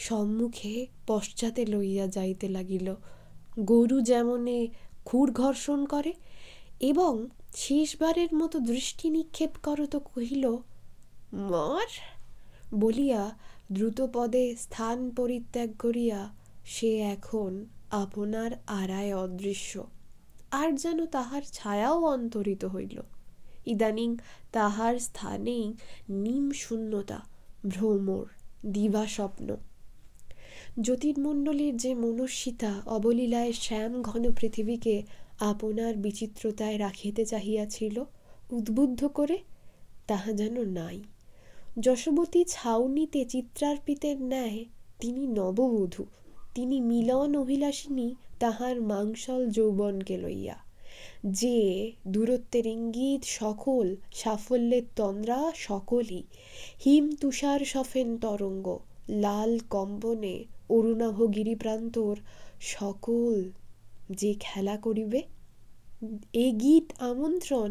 সম্মুখে পশ্চাতে লইয়া যাইতে লাগিল গরু যেমনে খুর ঘর্ষণ করে এবং শেষবারের মতো দৃষ্টি নিক্ষেপ করত কহিল মর বলিয়া দ্রুতপদে স্থান পরিত্যাগ করিয়া সে এখন আপনার আড়ায় অদৃশ্য আর যেন তাহার ছায়াও অন্তরিত হইল ইদানিং তাহার স্থানেই নিম শূন্যতা ভ্রমর দিবাস্বপ্ন জ্যোতির্মণ্ডলীর যে মনস্বিতা অবলীলায় শ্যাম ঘন পৃথিবীকে আপনার বিচিত্রতায় রাখিতে চাহিয়াছিল উদ্বুদ্ধ করে তাহা যেন নাই যশবতী ছাউনিতে চিত্রার্পিতের ন্যায় তিনি নববধূ তিনি মিলন অভিলাষিনী তাহার মাংসল যৌবনকে লইয়া যে দূরত্বের ইঙ্গিত সকল সাফল্যের তন্দ্রা সকলই হিম তুষার সফেন তরঙ্গ লাল কম্বনে অরুণাভ গিরিপ্রান্তর সকল যে খেলা করিবে এই গীত আমন্ত্রণ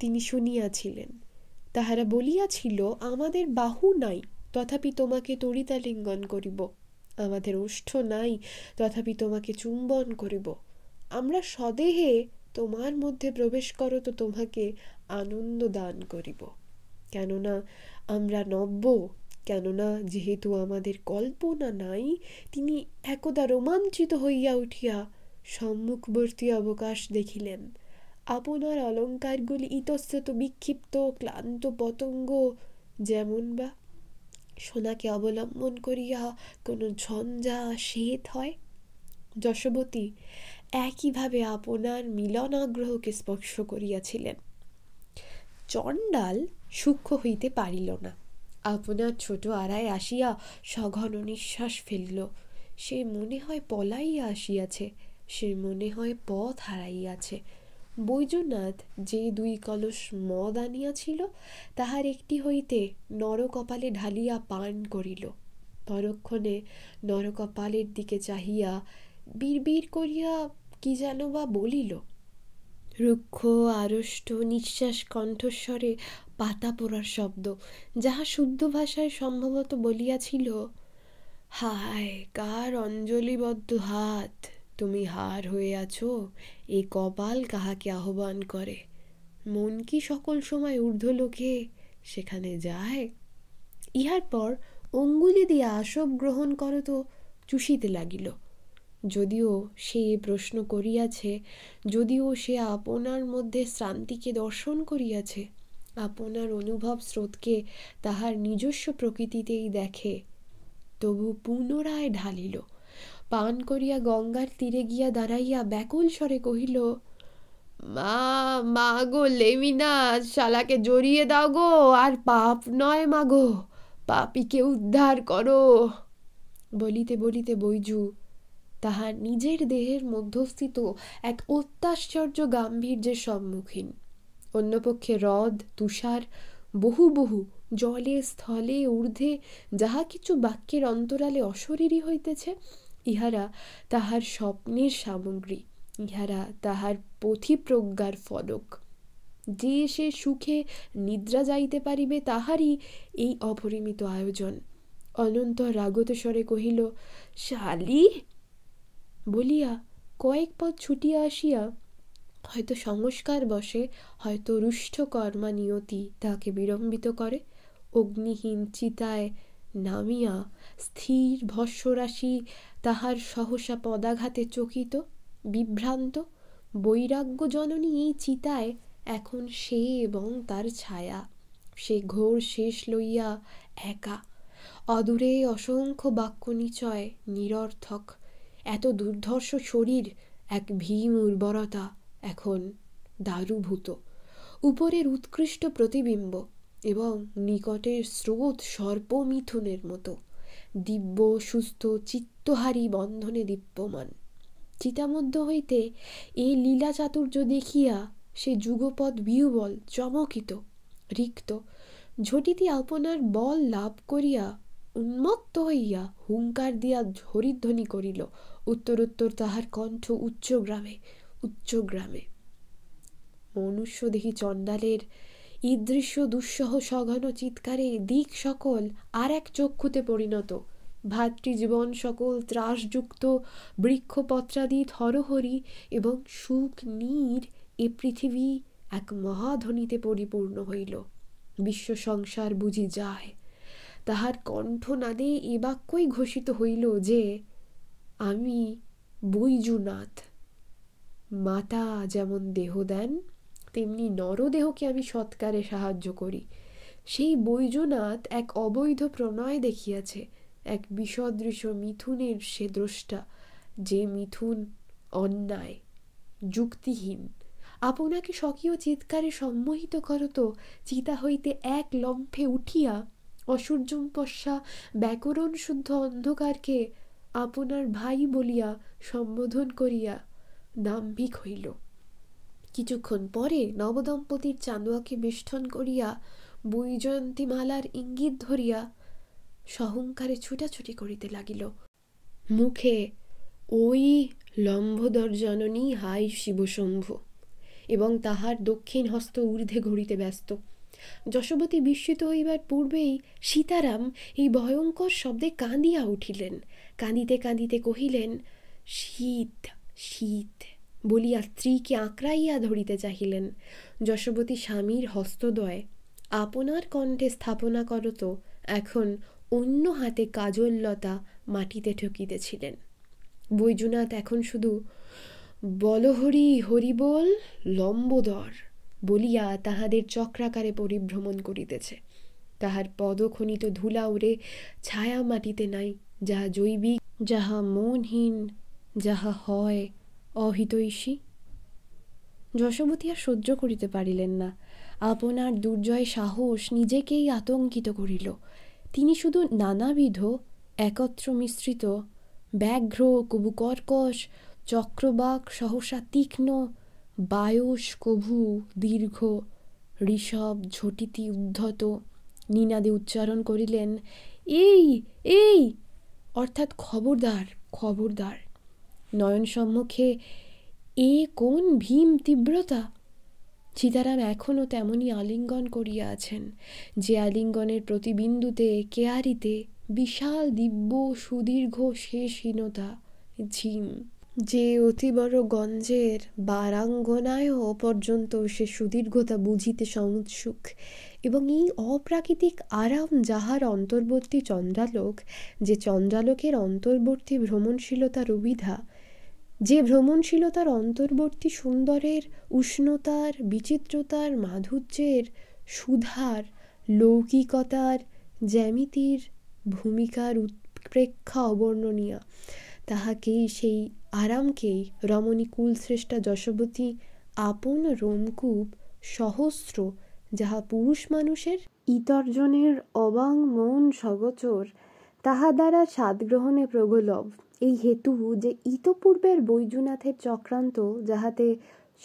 তিনি শুনিয়াছিলেন তাহারা বলিয়াছিল আমাদের বাহু নাই তথাপি তোমাকে তরিতালিঙ্গন করিব আমাদের ওষ্ঠ নাই তথাপি তোমাকে চুম্বন করিব আমরা সদেহে তোমার মধ্যে প্রবেশ করো তো তোমাকে আনন্দ দান করিব কেননা আমরা নব্য কেননা যেহেতু আমাদের কল্পনা নাই তিনি একদা রোমাঞ্চিত হইয়া উঠিয়া সম্মুখবর্তী অবকাশ দেখিলেন আপনার অলঙ্কারগুলি ইতস্তত বিক্ষিপ্ত ক্লান্ত পতঙ্গ যেমন বা সোনাকে অবলম্বন করিয়া কোনো ঝঞ্ঝা শীত হয় যশবতী একইভাবে আপনার মিলন আগ্রহকে স্পর্শ করিয়াছিলেন চণ্ডাল সূক্ষ্ম হইতে পারিল না আপনার ছোট আড়ায় আসিয়া সঘন নিঃশ্বাস ফেলিল সে মনে হয় পলাইয়া আসিয়াছে সে মনে হয় পথ হারাইয়াছে বৈজনাথ যে দুই কলস মদ আনিয়াছিল তাহার একটি হইতে নরকপালে ঢালিয়া পান করিল পরক্ষণে নরকপালের দিকে চাহিয়া বিড়বিড় করিয়া কি যেন বা বলিল রুক্ষ আড়ষ্ট নিঃশ্বাস কণ্ঠস্বরে পাতা পড়ার শব্দ যাহা শুদ্ধ ভাষায় সম্ভবত বলিয়াছিল হায় কার অঞ্জলিবদ্ধ হাত তুমি হার হয়ে আছো এ কপাল কাহাকে আহ্বান করে মন কি সকল সময় ঊর্ধ্বলোকে সেখানে যায় ইহার পর অঙ্গুলি দিয়া আসব গ্রহণ করো তো চুষিতে লাগিল যদিও সে প্রশ্ন করিয়াছে যদিও সে আপনার মধ্যে শ্রান্তিকে দর্শন করিয়াছে আপনার অনুভব স্রোতকে তাহার নিজস্ব প্রকৃতিতেই দেখে তবু পুনরায় ঢালিল পান করিয়া গঙ্গার তীরে গিয়া দাঁড়াইয়া ব্যাকুল স্বরে কহিল মা মা গো লেমিনা শালাকে জড়িয়ে দাও গো আর পাপ নয় মা গো পাপিকে উদ্ধার করো বলিতে বলিতে বৈজু তাহার নিজের দেহের মধ্যস্থিত এক অত্যাশ্চর্য গাম্ভীর্যের সম্মুখীন অন্যপক্ষে হ্রদ তুষার বহু বহু জলে স্থলে ঊর্ধ্বে যাহা কিছু বাক্যের অন্তরালে অশরীরী হইতেছে ইহারা তাহার স্বপ্নের সামগ্রী ইহারা তাহার পথিপ্রজ্ঞার ফলক যে সে সুখে নিদ্রা যাইতে পারিবে তাহারই এই অপরিমিত আয়োজন অনন্ত রাগত স্বরে কহিল শালি বলিয়া কয়েক পথ ছুটিয়া আসিয়া হয়তো সংস্কার বসে হয়তো রুষ্ঠ কর্মা নিয়তি তাহাকে বিলম্বিত করে অগ্নিহীন চিতায় নামিয়া স্থির ভস্যরাশি তাহার সহসা পদাঘাতে চকিত বিভ্রান্ত বৈরাগ্য জননী এই চিতায় এখন সে এবং তার ছায়া সে ঘোর শেষ লইয়া একা অদূরে অসংখ্য বাক্য নিচয় নিরর্থক এত দুর্ধর্ষ শরীর এক ভীম উর্বরতা এখন দারুভূত উপরের উৎকৃষ্ট প্রতিবিম্ব এবং নিকটের স্রোত সর্পমিথুনের মতো দিব্য সুস্থ চিত্ত তোহারি বন্ধনে দীপ্যমান চিতামধ্য হইতে এ লীলা চাতুর্য দেখিয়া সে যুগপদ বিহুবল চমকিত রিক্ত ঝটিতি আপনার বল লাভ করিয়া উন্মত্ত হইয়া হুঙ্কার দিয়া হরিধ্বনি করিল উত্তরোত্তর তাহার কণ্ঠ উচ্চ গ্রামে উচ্চ গ্রামে মনুষ্য দেখি চণ্ডালের ঈদৃশ্য দুঃসহ সঘন চিৎকারে দিক সকল আর এক চক্ষুতে পরিণত ভাতৃজীবন সকল ত্রাসযুক্ত বৃক্ষপত্রাদি থরহরি এবং সুখ নীর এ পৃথিবী এক মহাধ্বনিতে পরিপূর্ণ হইল বিশ্ব সংসার বুঝি যায় তাহার কণ্ঠনাদে এ বাক্যই ঘোষিত হইল যে আমি বৈজুনাথ মাতা যেমন দেহ দেন তেমনি নরদেহকে আমি সৎকারে সাহায্য করি সেই বৈজনাথ এক অবৈধ প্রণয় দেখিয়াছে এক বিসদৃশ্য মিথুনের সে দ্রষ্টা যে মিথুন অন্যায় যুক্তিহীন আপনাকে স্বকীয় চিৎকারে সম্মোহিত করত চিতা হইতে এক লম্ফে উঠিয়া অসূর্যম ব্যাকরণ শুদ্ধ অন্ধকারকে আপনার ভাই বলিয়া সম্বোধন করিয়া দাম্ভিক হইল কিছুক্ষণ পরে নবদম্পতির চাঁদোয়াকে বেষ্টন করিয়া বৈজয়ন্তীমালার ইঙ্গিত ধরিয়া সহংকারে ছুটাছুটি করিতে লাগিল মুখে ওই লম্বদর জননী হাই শিবশম্ভু এবং তাহার দক্ষিণ হস্ত ঊর্ধ্বে ঘড়িতে ব্যস্ত যশবতী বিস্মিত হইবার পূর্বেই সীতারাম এই ভয়ঙ্কর শব্দে কাঁদিয়া উঠিলেন কাঁদিতে কাঁদিতে কহিলেন শীত শীত বলিয়া স্ত্রীকে আঁকড়াইয়া ধরিতে চাহিলেন যশবতী স্বামীর হস্তদয় আপনার কণ্ঠে স্থাপনা করত এখন অন্য হাতে কাজললতা মাটিতে ঠকিতেছিলেন বৈজুনাথ এখন শুধু বলহরি বল লম্বদর বলিয়া তাহাদের চক্রাকারে পরিভ্রমণ করিতেছে তাহার পদখনিত ধুলা উড়ে ছায়া মাটিতে নাই যাহা জৈবিক যাহা মনহীন যাহা হয় অহিতৈষী যশবতী আর সহ্য করিতে পারিলেন না আপনার দুর্জয় সাহস নিজেকেই আতঙ্কিত করিল তিনি শুধু নানাবিধ একত্র মিশ্রিত ব্যাঘ্র কবু কর্কশ চক্রবাক সহসা তীক্ষ্ণ বায়স কভু দীর্ঘ ঋষভ ঝটিতি উদ্ধত নিনাদে উচ্চারণ করিলেন এই এই অর্থাৎ খবরদার খবরদার নয়ন সম্মুখে এ কোন ভীম তীব্রতা সীতারাম এখনও তেমনই আলিঙ্গন করিয়া আছেন যে আলিঙ্গনের প্রতিবিন্দুতে কেয়ারিতে বিশাল দিব্য সুদীর্ঘ শেষহীনতা ঝিম যে অতি বড় গঞ্জের বারাঙ্গনায়ও পর্যন্ত সে সুদীর্ঘতা বুঝিতে সংৎসুক এবং এই অপ্রাকৃতিক আরাম যাহার অন্তর্বর্তী চন্দ্রালোক যে চন্দ্রালোকের অন্তর্বর্তী ভ্রমণশীলতার অভিধা যে ভ্রমণশীলতার অন্তর্বর্তী সুন্দরের উষ্ণতার বিচিত্রতার মাধুর্যের সুধার লৌকিকতার জ্যামিতির ভূমিকার উৎপ্রেক্ষা অবর্ণনীয়া তাহাকেই সেই আরামকেই রমণী কুলশ্রেষ্ঠা যশবতী আপন রোমকূপ সহস্র যাহা পুরুষ মানুষের ইতর্জনের অবাং মন সগচর তাহা দ্বারা স্বাদ প্রবলভ প্রগলভ এই হেতু যে ইতপূর্বের বৈজুনাথের চক্রান্ত যাহাতে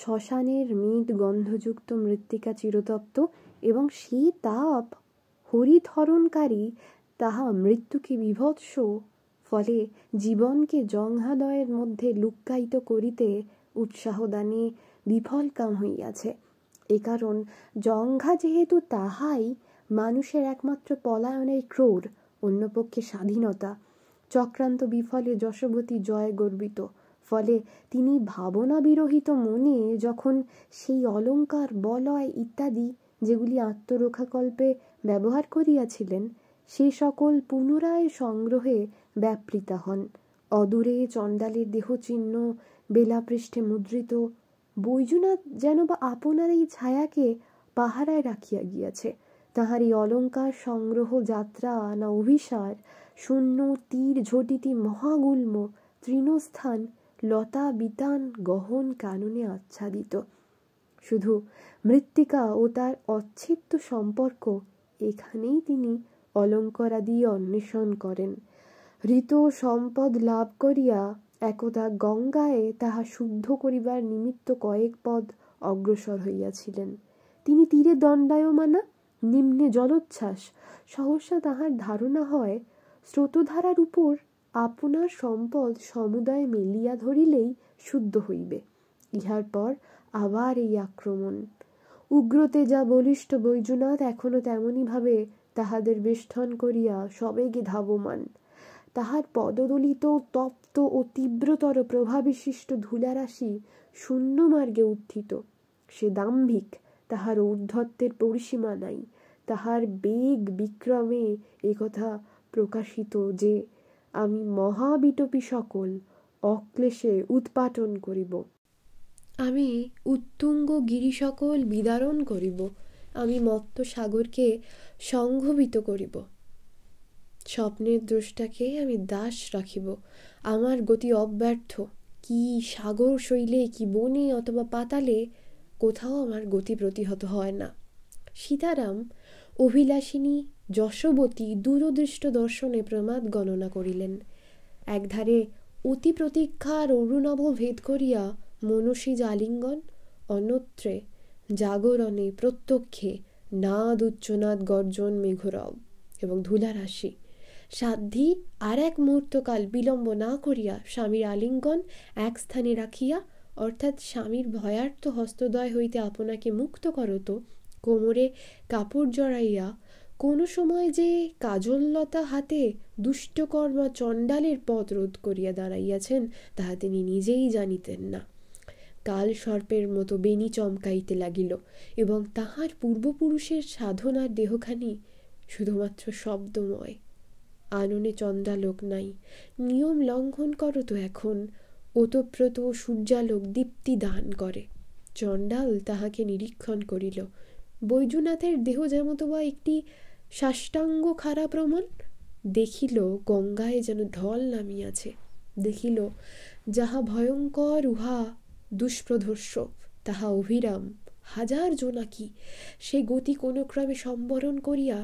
শ্মশানের মৃদ গন্ধযুক্ত মৃত্তিকা চিরতপ্ত এবং সেই তাপ হরিধরণকারী তাহা মৃত্যুকে বিভৎস ফলে জীবনকে জংহাদয়ের মধ্যে লুক্কায়িত করিতে উৎসাহদানে বিফল কাম হইয়াছে এ কারণ জঙ্ঘা যেহেতু তাহাই মানুষের একমাত্র পলায়নের ক্রোড় অন্যপক্ষে স্বাধীনতা চক্রান্ত বিফলে যশবতী জয় গর্বিত ফলে তিনি ভাবনা বিরহিত মনে যখন সেই অলঙ্কার বলয় ইত্যাদি যেগুলি আত্মরক্ষাকল্পে ব্যবহার করিয়াছিলেন সে সকল পুনরায় সংগ্রহে ব্যাপৃতা হন অদূরে চণ্ডালের দেহচিহ্ন বেলাপৃষ্ঠে মুদ্রিত বৈজুনাথ যেন বা আপনার এই ছায়াকে পাহারায় রাখিয়া গিয়াছে তাহার এই অলঙ্কার সংগ্রহ যাত্রা না অভিসার শূন্য তীর ঝটিতি মহাগুল্ম তৃণস্থান লতা বিতান গহন কাননে আচ্ছাদিত শুধু মৃত্তিকা ও তার অচ্ছিত্ত সম্পর্ক এখানেই তিনি অলঙ্করাদি অন্বেষণ করেন ঋত সম্পদ লাভ করিয়া একদা গঙ্গায় তাহা শুদ্ধ করিবার নিমিত্ত কয়েক পদ অগ্রসর হইয়াছিলেন তিনি তীরে দণ্ডায়মানা নিম্নে জলোচ্ছ্বাস সহসা তাহার ধারণা হয় স্রোতধারার উপর আপনার সম্পদ সমুদায় মেলিয়া ধরিলেই শুদ্ধ হইবে ইহার পর আবার এই আক্রমণ উগ্রতে যা বলিষ্ঠ বৈজনাথ এখনো তেমনিভাবে তাহাদের বেষ্টন করিয়া সবেগে ধাবমান তাহার পদদলিত তপ্ত ও তীব্রতর প্রভাবিশিষ্ট ধূলারাশি শূন্য মার্গে উত্থিত সে দাম্ভিক তাহার ঔদ্ধত্যের পরিসীমা নাই তাহার বেগ বিক্রমে একথা প্রকাশিত যে আমি মহাবিটপী সকল অক্লেশে উৎপাটন করিব আমি উত্তুঙ্গ গিরি সকল বিদারণ করিব আমি মত্ত সাগরকে সংঘবিত করিব স্বপ্নের দ্রষ্টাকে আমি দাস রাখিব আমার গতি অব্যর্থ কি সাগর শৈলে কি বনে অথবা পাতালে কোথাও আমার গতি প্রতিহত হয় না সীতারাম অভিলাষিনী যশবতী দূরদৃষ্ট দর্শনে প্রমাদ গণনা করিলেন একধারে অতি প্রতীক্ষার অরুণব ভেদ করিয়া মনুষী জালিঙ্গন অন্যত্রে জাগরণে প্রত্যক্ষে নাদ উচ্চনাদ গর্জন মেঘরব এবং ধুলারাশি সাধ্যি আর এক মুহূর্তকাল বিলম্ব না করিয়া স্বামীর আলিঙ্গন এক স্থানে রাখিয়া অর্থাৎ স্বামীর ভয়ার্থ হস্তদয় হইতে আপনাকে মুক্ত করত কোমরে কাপড় জড়াইয়া কোনো সময় যে কাজললতা হাতে বা চণ্ডালের পথ রোধ করিয়া দাঁড়াইয়াছেন তাহা তিনি নিজেই জানিতেন না কাল সর্পের মতো বেনি চমকাইতে লাগিল এবং তাহার পূর্বপুরুষের সাধনার দেহখানি শুধুমাত্র শব্দময় আননে চন্দ্রালোক নাই নিয়ম লঙ্ঘন কর তো এখন ওতপ্রত সূর্যালোক দীপ্তি দান করে চণ্ডাল তাহাকে নিরীক্ষণ করিল বৈজুনাথের দেহ যেমতবা একটি সাষ্টাঙ্গ খারা প্রমাণ দেখিল গঙ্গায় যেন ঢল নামিয়াছে দেখিল যাহা ভয়ঙ্কর উহা দুষ্প্রধর্ষ তাহা অভিরাম হাজার জোনাকি সে গতি কোনো ক্রমে সম্বরণ করিয়া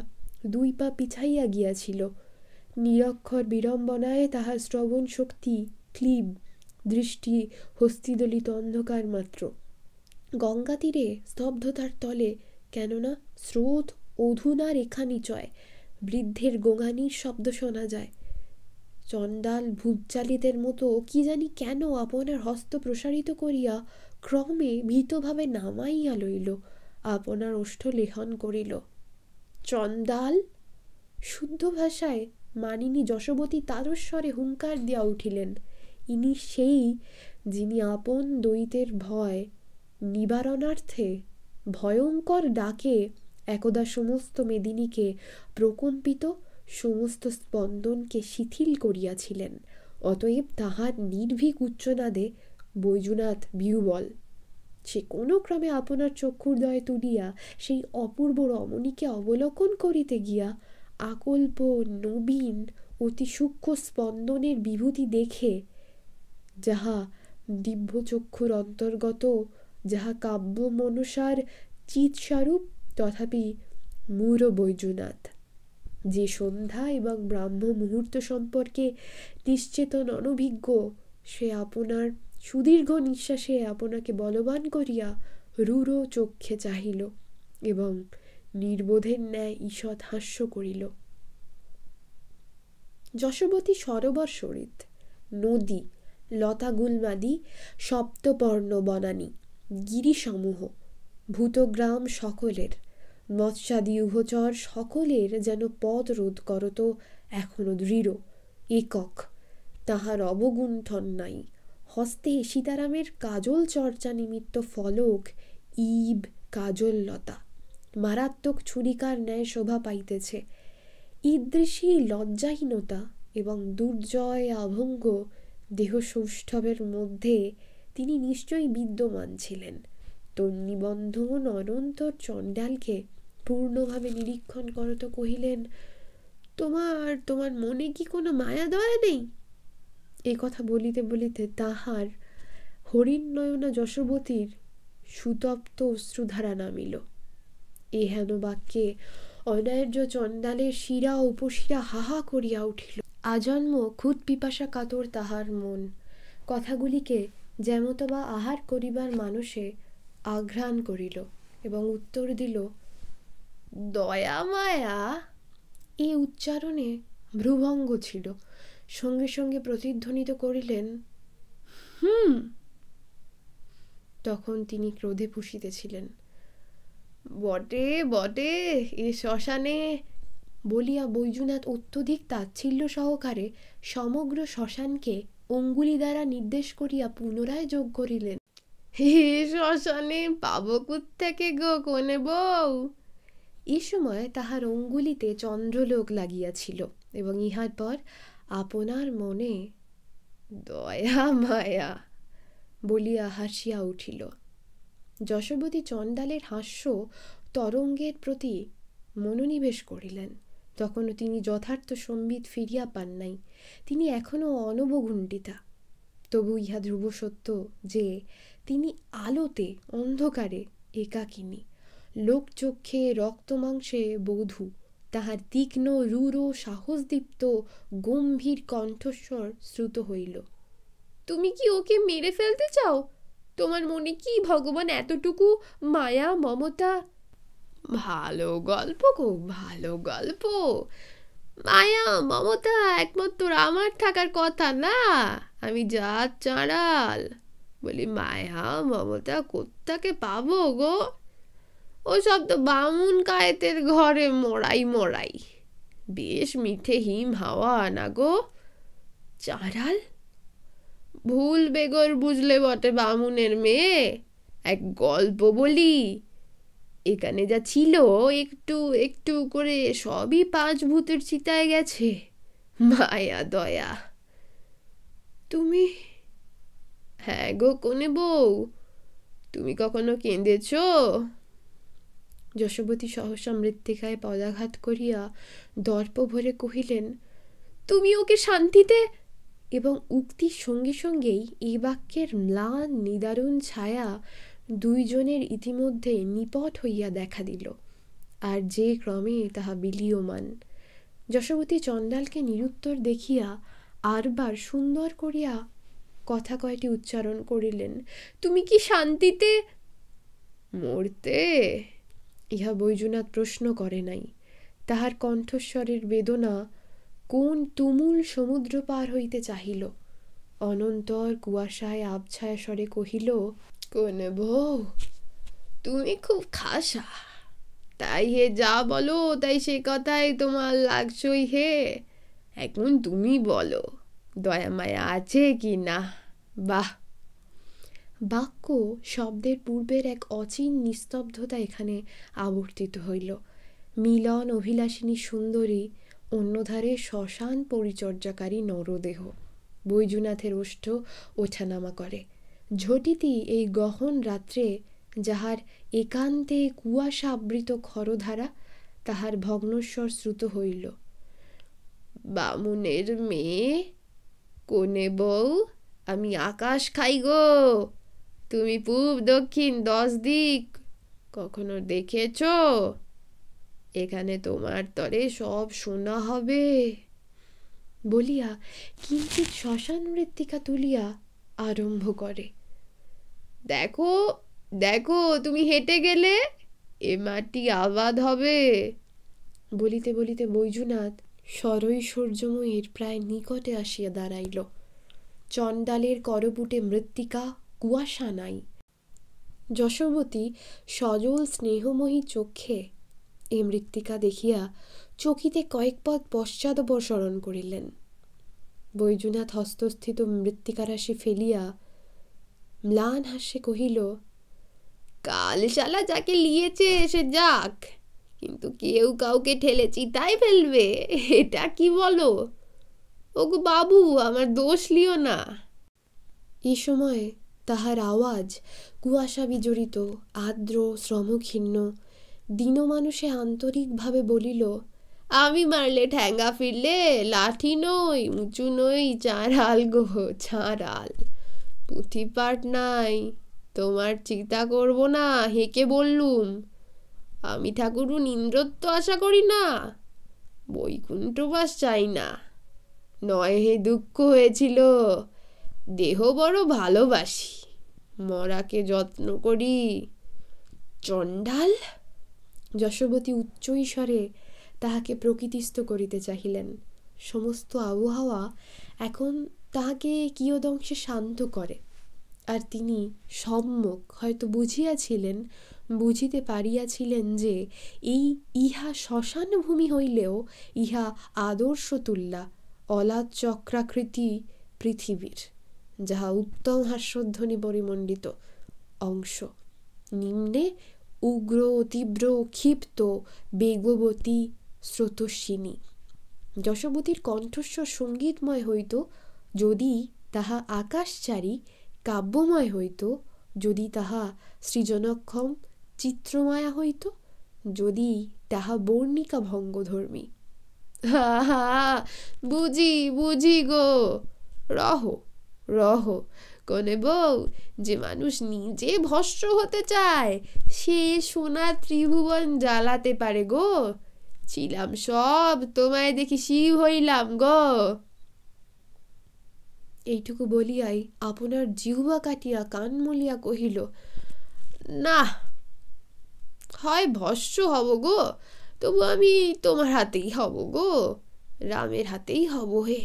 দুই পা পিছাইয়া গিয়াছিল নিরক্ষর বিড়ম্বনায় তাহার শ্রবণ শক্তি ক্লিব দৃষ্টি হস্তিদলিত অন্ধকার মাত্র গঙ্গা তীরে স্তব্ধতার তলে কেননা স্রোত অধুনা রেখা নিচয় বৃদ্ধের গোঙানির শব্দ শোনা যায় চণ্ডাল ভূপচালিতের মতো কি জানি কেন আপনার হস্ত প্রসারিত করিয়া ক্রমে ভীতভাবে নামাইয়া লইল আপনার ওষ্ঠ লেহন করিল চন্দাল শুদ্ধ ভাষায় মানিনী যশবতী তারস্বরে হুঙ্কার দিয়া উঠিলেন ইনি সেই যিনি আপন দ্বৈতের ভয় নিবারণার্থে ভয়ঙ্কর ডাকে একদা সমস্ত মেদিনীকে প্রকম্পিত সমস্ত স্পন্দনকে শিথিল করিয়াছিলেন অতএব তাহার নির্ভীক উচ্চনাদে বৈজুনাথ বিহুবল সে কোনো ক্রমে আপনার দয়ে তুলিয়া সেই অপূর্ব রমণীকে অবলোকন করিতে গিয়া আকল্প নবীন অতি সূক্ষ্ম স্পন্দনের বিভূতি দেখে যাহা দিব্য চক্ষুর অন্তর্গত যাহা কাব্য মনসার চিৎস্বরূপ তথাপি মূর বৈজুনাথ যে সন্ধ্যা এবং ব্রাহ্ম মুহূর্ত সম্পর্কে নিশ্চেতন অনভিজ্ঞ সে আপনার সুদীর্ঘ নিঃশ্বাসে আপনাকে বলবান করিয়া রূঢ় চক্ষে চাহিল এবং নির্বোধের ন্যায় ঈষৎ হাস্য করিল যশবতী সরোবর শরিত নদী লতাগুলমাদি সপ্তপর্ণ বনানী গিরিসমূহ ভূতগ্রাম সকলের মৎস্যাদি উভচর সকলের যেন পদ রোধ করত এখনো দৃঢ় একক তাহার অবগুণ্ঠন নাই হস্তে সীতারামের কাজল চর্চা নিমিত্ত ফলক ইব কাজললতা মারাত্মক ছুরিকার ন্যায় শোভা পাইতেছে ঈদৃশী লজ্জাহীনতা এবং দুর্জয় আভঙ্গ দেহ সৌষ্ঠবের মধ্যে তিনি নিশ্চয়ই বিদ্যমান ছিলেন তোর অনন্তর চণ্ডালকে পূর্ণভাবে নিরীক্ষণ করত কহিলেন তোমার তোমার মনে কি কোনো মায়া দয়া নেই এ কথা বলিতে বলিতে তাহার নয়না যশবতীর সুতপ্ত অশ্রুধারা নামিল এ হেন বাক্যে অনার্য চন্দালের শিরা উপশিরা হাহা করিয়া উঠিল আজন্ম খুদ পিপাসা কাতর তাহার মন কথাগুলিকে যেমতবা আহার করিবার মানুষে আঘ্রাণ করিল এবং উত্তর দিল দয়া মায়া এই উচ্চারণে ভ্রুভঙ্গ ছিল সঙ্গে সঙ্গে প্রতিধ্বনিত করিলেন হুম তখন তিনি ক্রোধে পুষিতেছিলেন বটে বটে এ শ্মশানে বলিয়া বৈজুনাথ অত্যধিক তাচ্ছিল্য সহকারে সমগ্র শ্মশানকে অঙ্গুলি দ্বারা নির্দেশ করিয়া পুনরায় যোগ করিলেন হে শ্মশানে পাবকুত থেকে গো কনে বউ এ সময় তাহার অঙ্গুলিতে চন্দ্রলোক লাগিয়াছিল এবং ইহার পর আপনার মনে দয়া মায়া বলিয়া হাসিয়া উঠিল যশবতী চণ্ডালের হাস্য তরঙ্গের প্রতি মনোনিবেশ করিলেন তখনও তিনি যথার্থ সম্বিত ফিরিয়া পান নাই তিনি এখনও অনবগুণ্ডিতা তবু ইহা ধ্রুব সত্য যে তিনি আলোতে অন্ধকারে একাকিনী লোকচক্ষে রক্তমাংসে বধূ তাহার তীক্ষ্ণ রূঢ় সাহসদীপ্ত গম্ভীর কণ্ঠস্বর শ্রুত হইল তুমি কি ওকে মেরে ফেলতে চাও তোমার মনে কি ভগবান এতটুকু মায়া মমতা ভালো গল্প গো ভালো গল্প মায়া মমতা একমাত্র আমার থাকার কথা না আমি যা চাঁড়াল বলি মায়া মমতা কোথাকে পাবো গো ওসব তো বামুন কায়েতের ঘরে মরাই মরাই বেশ মিঠে হিম হাওয়া না গো চারাল ভুল বেগর বুঝলে বটে বামুনের মেয়ে এক গল্প বলি এখানে যা ছিল একটু একটু করে সবই পাঁচ ভূতের চিতায় গেছে মায়া দয়া তুমি হ্যাঁ গো কোনে বউ তুমি কখনো কেঁদেছো যশবতী সহসা মৃত্তিকায় পদাঘাত করিয়া দর্প ভরে কহিলেন তুমি ওকে শান্তিতে এবং উক্তির সঙ্গে সঙ্গেই এই বাক্যের ম্লান নিদারুণ ছায়া দুইজনের ইতিমধ্যে নিপট হইয়া দেখা দিল আর যে ক্রমে তাহা বিলীয়মান যশবতী চণ্ডালকে নিরুত্তর দেখিয়া আরবার সুন্দর করিয়া কথা কয়টি উচ্চারণ করিলেন তুমি কি শান্তিতে মরতে ইহা বৈজুনাথ প্রশ্ন করে নাই তাহার কণ্ঠস্বরের বেদনা কোন তুমুল সমুদ্র পার হইতে চাহিল অনন্তর কুয়াশায় আবছায়া স্বরে কহিল কোন বউ তুমি খুব খাসা তাই হে যা বলো তাই সে কথাই তোমার লাগছই হে এখন তুমি বলো দয়া মায়া আছে কি না বাহ বাক্য শব্দের পূর্বের এক অচিন নিস্তব্ধতা এখানে আবর্তিত হইল মিলন অভিলাষিনী সুন্দরী অন্যধারে শ্মশান পরিচর্যাকারী নরদেহ বৈজুনাথের ওষ্ঠ ওঠানামা করে ঝটিতি এই গহন রাত্রে যাহার একান্তে কুয়াশা আবৃত খরধারা তাহার ভগ্নস্বর শ্রুত হইল বামুনের মেয়ে কোনে বউ আমি আকাশ খাই গো তুমি পূব দক্ষিণ দশ দিক কখনো দেখেছ এখানে তোমার তরে সব শোনা হবে বলিয়া কিঞ্চিৎ শ্মশান মৃত্তিকা তুলিয়া আরম্ভ করে দেখো দেখো তুমি হেঁটে গেলে এ মাটি আবাদ হবে বলিতে বলিতে বৈজুনাথ সরই সূর্যময়ীর প্রায় নিকটে আসিয়া দাঁড়াইল চণ্ডালের করপুটে মৃত্তিকা কুয়াশা নাই যশোবতী সজল স্নেহময়ী চক্ষে এ মৃত্তিকা দেখিয়া চকিতে কয়েক পদ পশ্চাদপসরণ করিলেন বৈজুনাথ হস্তস্থিত মৃত্তিকারাশি ফেলিয়া ম্লান হাসে কহিল কাল শালা যাকে লিয়েছে এসে যাক কিন্তু কেউ কাউকে ঠেলে চিতাই ফেলবে এটা কি বলো ওগো বাবু আমার দোষ লিও না এই সময়ে তাহার আওয়াজ কুয়াশা বিজড়িত আর্দ্র শ্রমক্ষীর্ণ মানুষে আন্তরিকভাবে বলিল আমি মারলে ঠ্যাঙ্গা ফিরলে লাঠি নই উঁচু নই চাঁড়াল গো চাঁড়াল পুঁথিপাট নাই তোমার চিন্তা করব না হেঁকে বললুম আমি ঠাকুরুন তো আশা করি না বৈকুণ্ঠবাস চাই না নয় হে দুঃখ হয়েছিল দেহ বড় ভালোবাসি মরাকে যত্ন করি চণ্ডাল যশবতী উচ্চ ঈশ্বরে তাহাকে প্রকৃতিস্থ করিতে চাহিলেন সমস্ত আবহাওয়া এখন তাহাকে কিয়দংশে শান্ত করে আর তিনি সম্যক হয়তো বুঝিয়াছিলেন বুঝিতে পারিয়াছিলেন যে এই ইহা শ্মশান ভূমি হইলেও ইহা আদর্শ তুল্লা চক্রাকৃতি পৃথিবীর যাহা উত্তম হাস্যধ্বনি পরিমণ্ডিত অংশ নিম্নে উগ্র তীব্র ক্ষিপ্ত বেগবতী স্রোতস্বিনী যশবতীর কণ্ঠস্বর সঙ্গীতময় হইত যদি তাহা আকাশচারী কাব্যময় হইত যদি তাহা সৃজনক্ষম চিত্রমায়া হইত যদি তাহা বর্ণিকা ভঙ্গধর্মী হা হা বুঝি বুঝি গো রহ রহ কনে বউ যে মানুষ নিজে ভস্ম হতে চায় সে সোনা ত্রিভুবন জ্বালাতে পারে গো ছিলাম সব তোমায় দেখি শিব হইলাম গো এইটুকু বলিয়াই আপনার জিহ্বা কাটিয়া কান মলিয়া কহিল না হয় ভস্য হব গো তবু আমি তোমার হাতেই হব গো রামের হাতেই হব হে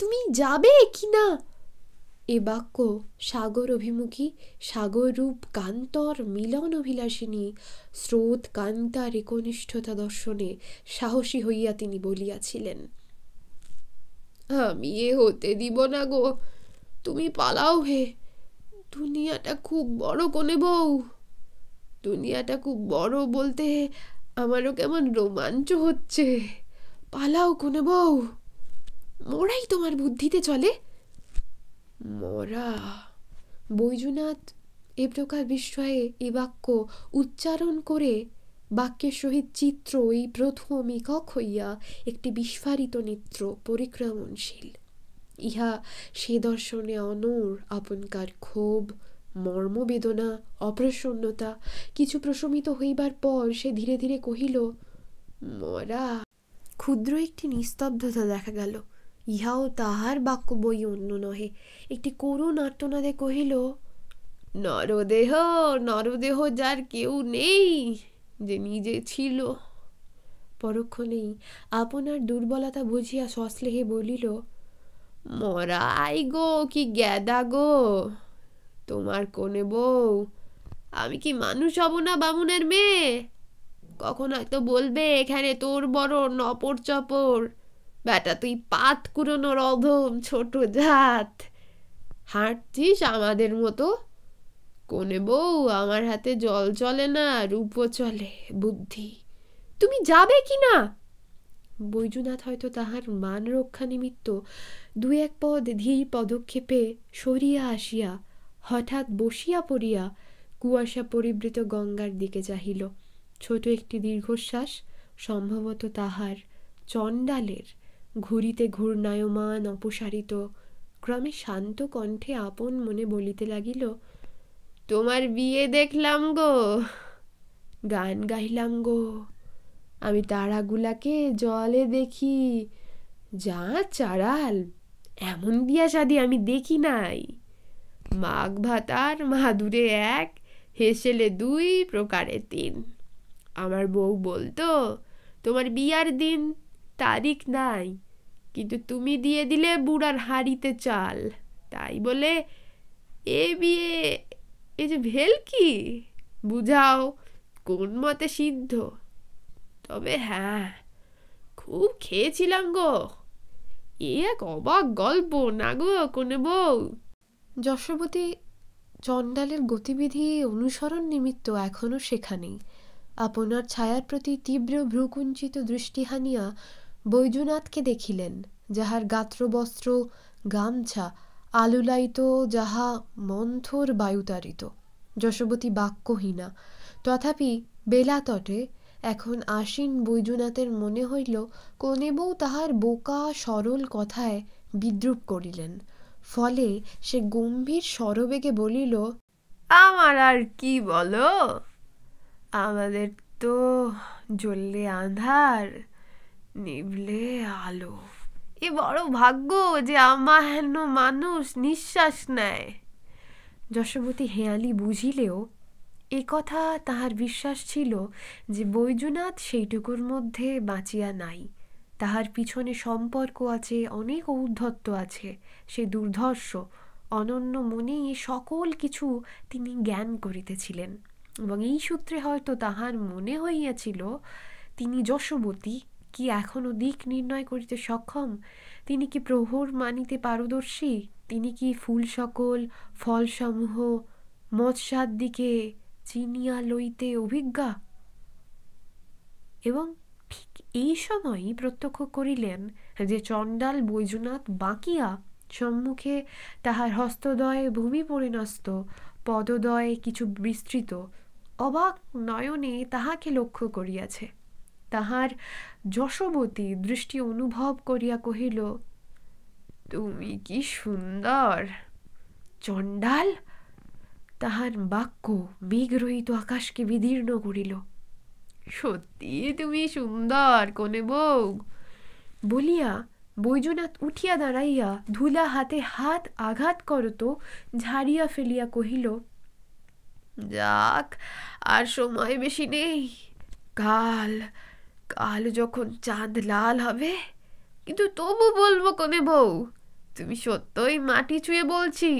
তুমি যাবে কি না এ বাক্য সাগর অভিমুখী রূপ কান্তর মিলন অভিলাষিনী স্রোত কান্তার একনিষ্ঠতা দর্শনে সাহসী হইয়া তিনি বলিয়াছিলেন আমি এ হতে দিব না গো তুমি পালাও হে দুনিয়াটা খুব বড় কোনে বউ দুনিয়াটা খুব বড় বলতে আমারও কেমন রোমাঞ্চ হচ্ছে পালাও কোনে বউ মরাই তোমার বুদ্ধিতে চলে মরা বৈজুনাথ এ প্রকার বিস্ময়ে এ বাক্য উচ্চারণ করে বাক্যের সহিত চিত্র এই প্রথম একক হইয়া একটি বিস্ফারিত নেত্র পরিক্রমণশীল ইহা সে দর্শনে অনর আপনকার ক্ষোভ মর্মবেদনা অপ্রসন্নতা কিছু প্রশমিত হইবার পর সে ধীরে ধীরে কহিল মরা ক্ষুদ্র একটি নিস্তব্ধতা দেখা গেল ইহাও তাহার বাক্য বই অন্য নহে একটি করুণ আর্তনাদে কহিল নরদেহ নরদেহ যার কেউ নেই যে নিজে ছিল পরক্ষণেই আপনার দুর্বলতা বুঝিয়া সস্লেহে বলিল মরাই গো কি গ্যাদা গো তোমার কোনে বউ আমি কি মানুষ হব না বামুনের মেয়ে কখন হয়তো বলবে এখানে তোর বড় নপর চপর বেটা তুই পাত কুড়োনোর রধম ছোট জাত হাঁটছিস আমাদের মতো কোনে বউ আমার হাতে জল চলে না রূপও চলে বুদ্ধি তুমি যাবে কি না বৈজুনাথ হয়তো তাহার মান রক্ষা নিমিত্ত দু এক পদ ধীর পদক্ষেপে সরিয়া আসিয়া হঠাৎ বসিয়া পড়িয়া কুয়াশা পরিবৃত গঙ্গার দিকে চাহিল ছোট একটি দীর্ঘশ্বাস সম্ভবত তাহার চণ্ডালের ঘুরিতে ঘূর্ণায়মান অপসারিত ক্রমে শান্ত কণ্ঠে আপন মনে বলিতে লাগিল তোমার বিয়ে দেখলাম গো গান গাইলাম গো আমি তারাগুলাকে জলে দেখি যা চাড়াল এমন বিয়া সাদি আমি দেখি নাই মাঘ ভাতার মাদুরে এক হেসেলে দুই প্রকারে তিন আমার বউ বলতো তোমার বিয়ার দিন তারিখ নাই কিন্তু তুমি দিয়ে দিলে বুড়ার হাড়িতে চাল তাই বলে এ বিয়ে এ যে ভেলকি বুঝাও কোন মতে সিদ্ধ তবে হ্যাঁ খুব খেয়েছিলাম গো এ এক অবাক গল্প না গো কোনে বউ যশোবতী চণ্ডালের গতিবিধি অনুসরণ নিমিত্ত এখনও সেখানেই আপনার ছায়ার প্রতি তীব্র ভ্রুকুঞ্চিত দৃষ্টি হানিয়া বৈজুনাথকে দেখিলেন যাহার গাত্রবস্ত্র গামছা আলুলায়িত যাহা মন্থর বায়ুতারিত যশবতী বাক্যহীনা তথাপি বেলাতটে এখন আসীন বৈজুনাথের মনে হইল কনে বউ তাহার বোকা সরল কথায় বিদ্রুপ করিলেন ফলে সে গম্ভীর সরবেগে বলিল আমার আর কি বলো আমাদের তো জ্বললে আন্ধার নিবলে আলো এ বড় ভাগ্য যে আমা হেন মানুষ নিঃশ্বাস নেয় যশবতী হেয়ালি বুঝিলেও এ কথা তাহার বিশ্বাস ছিল যে বৈজনাথ সেইটুকুর মধ্যে বাঁচিয়া নাই তাহার পিছনে সম্পর্ক আছে অনেক ঔদ্ধত্য আছে সে দুর্ধর্ষ অনন্য মনে সকল কিছু তিনি জ্ঞান করিতেছিলেন এবং এই সূত্রে হয়তো তাহার মনে হইয়াছিল তিনি যশবতী কি এখনও দিক নির্ণয় করিতে সক্ষম তিনি কি প্রহর মানিতে পারদর্শী তিনি কি ফুল সকল ফলসমূহ মৎস্যার দিকে চিনিয়া লইতে অভিজ্ঞা এবং ঠিক এই সময়ই প্রত্যক্ষ করিলেন যে চণ্ডাল বৈজনাথ বাঁকিয়া সম্মুখে তাহার হস্তদয়ে ভূমি পরিণস্ত পদদয়ে কিছু বিস্তৃত অবাক নয়নে তাহাকে লক্ষ্য করিয়াছে তাহার যশবতী দৃষ্টি অনুভব করিয়া কহিল তুমি কি সুন্দর চণ্ডাল তাহার বাক্য মেঘরহিত আকাশকে বিদীর্ণ করিল সত্যি তুমি সুন্দর কোনে বৌ বলিয়া বৈজনাথ উঠিয়া দাঁড়াইয়া ধুলা হাতে হাত আঘাত করত ঝাড়িয়া ফেলিয়া কহিল যাক আর সময় বেশি নেই কাল কাল যখন চাঁদ লাল হবে কিন্তু তবু বলবো কনে বউ তুমি সত্যই মাটি ছুঁয়ে বলছি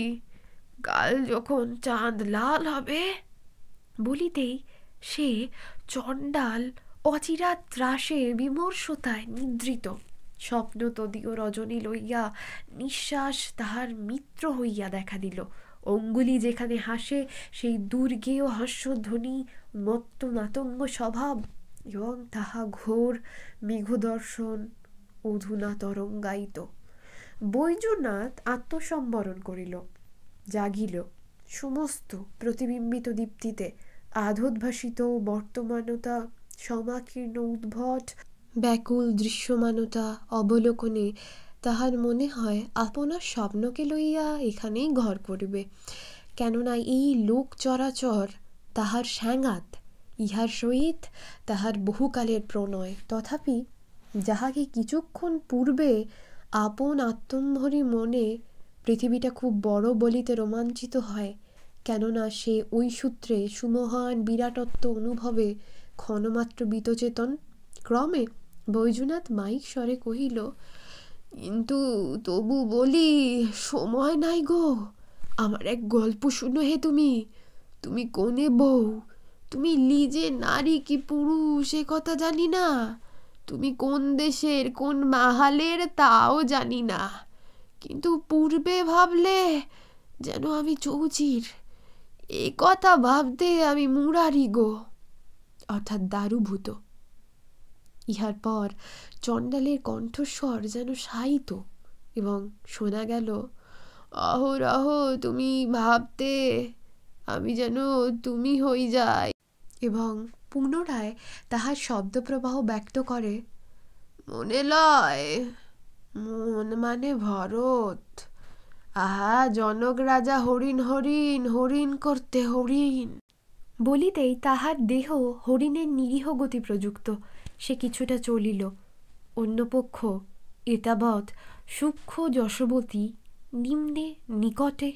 কাল যখন চাঁদ লাল হবে বলিতেই সে চণ্ডাল অচিরা ত্রাসে বিমর্ষতায় নিদ্রিত স্বপ্ন তদীয় রজনী লইয়া নিঃশ্বাস তাহার মিত্র হইয়া দেখা দিল অঙ্গুলি যেখানে হাসে সেই দুর্গেয় হাস্যধ্বনি মত্ত নাতঙ্গ স্বভাব এবং তাহা ঘোর মেঘদর্শন অধুনা তরঙ্গায়িত বৈজনাথ আত্মসম্বরণ করিল জাগিল সমস্ত প্রতিবিম্বিত দীপ্তিতে আধোদ্ভাসিত বর্তমানতা সমাকীর্ণ উদ্ভট ব্যাকুল দৃশ্যমানতা অবলোকনে তাহার মনে হয় আপনার স্বপ্নকে লইয়া এখানেই ঘর করিবে কেননা এই লোক চরাচর তাহার স্যাঙাত ইহার সহিত তাহার বহুকালের প্রণয় তথাপি যাহাকে কিছুক্ষণ পূর্বে আপন আত্মম্ভরী মনে পৃথিবীটা খুব বড় বলিতে রোমাঞ্চিত হয় কেননা সে ওই সূত্রে সুমহান বিরাটত্ব অনুভবে ক্ষণমাত্র বিতচেতন ক্রমে বৈজুনাথ মাইক স্বরে কহিল কিন্তু তবু বলি সময় নাই গো আমার এক গল্প শুনো হে তুমি তুমি কোনে বউ তুমি লিজে নারী কি পুরুষ এ কথা জানি না তুমি কোন দেশের কোন মাহালের তাও জানি না কিন্তু পূর্বে ভাবলে যেন আমি চৌচির এ কথা ভাবতে আমি মুরারি গো অর্থাৎ দারুভূত ইহার পর চণ্ডালের কণ্ঠস্বর যেন সাইত এবং শোনা গেল অহরহ তুমি ভাবতে আমি যেন তুমি হই যাই এবং পুনরায় তাহার শব্দপ্রবাহ ব্যক্ত করে মনে লয় মন মানে ভরত আহা জনক রাজা হরিণ হরিণ হরিণ করতে হরিণ বলিতেই তাহার দেহ হরিণের নিরীহ গতি প্রযুক্ত সে কিছুটা চলিল অন্যপক্ষ এতাবৎ সূক্ষ্ম যশবতী নিম্নে নিকটে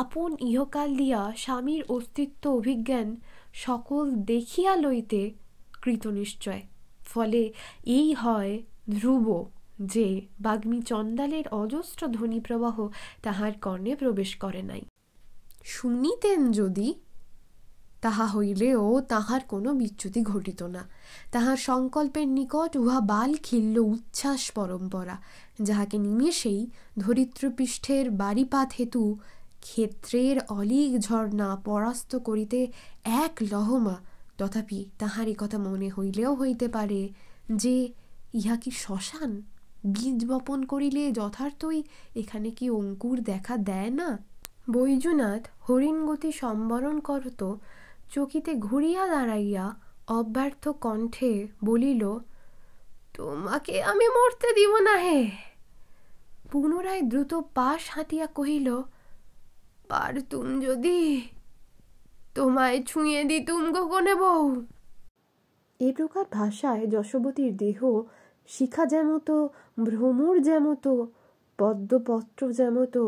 আপন ইহকাল দিয়া স্বামীর অস্তিত্ব অভিজ্ঞান সকল দেখিয়া লইতে কৃতনিশ্চয় ফলে এই হয় ধ্রুব যে বাগ্মী চন্দালের অজস্র ধ্বনিপ্রবাহ তাহার কর্ণে প্রবেশ করে নাই শুনিতেন যদি তাহা হইলেও তাহার কোনো বিচ্যুতি ঘটিত না তাহার সংকল্পের নিকট উহা বাল খিল্ল উচ্ছ্বাস পরম্পরা যাহাকে নিমেষেই ধরিত্রপৃষ্ঠের বাড়িপাত হেতু ক্ষেত্রের অলিক ঝর্ণা পরাস্ত করিতে এক লহমা তথাপি তাহারই কথা মনে হইলেও হইতে পারে যে ইহা কি শ্মশান বীজ বপন করিলে যথার্থই এখানে কি অঙ্কুর দেখা দেয় না বৈজুনাথ হরিণগতি সম্বরণ করত চকিতে ঘুরিয়া দাঁড়াইয়া অব্যর্থ কণ্ঠে বলিল তোমাকে আমি মরতে দিব না হে পুনরায় দ্রুত পাশ হাতিয়া কহিল পারতুম যদি তোমায় ছুঁয়ে দিতুম গোকনে বউ এ প্রকার ভাষায় যশবতীর দেহ শিখা যেমতো ভ্রমর যেমতো পদ্মপত্র যেমতো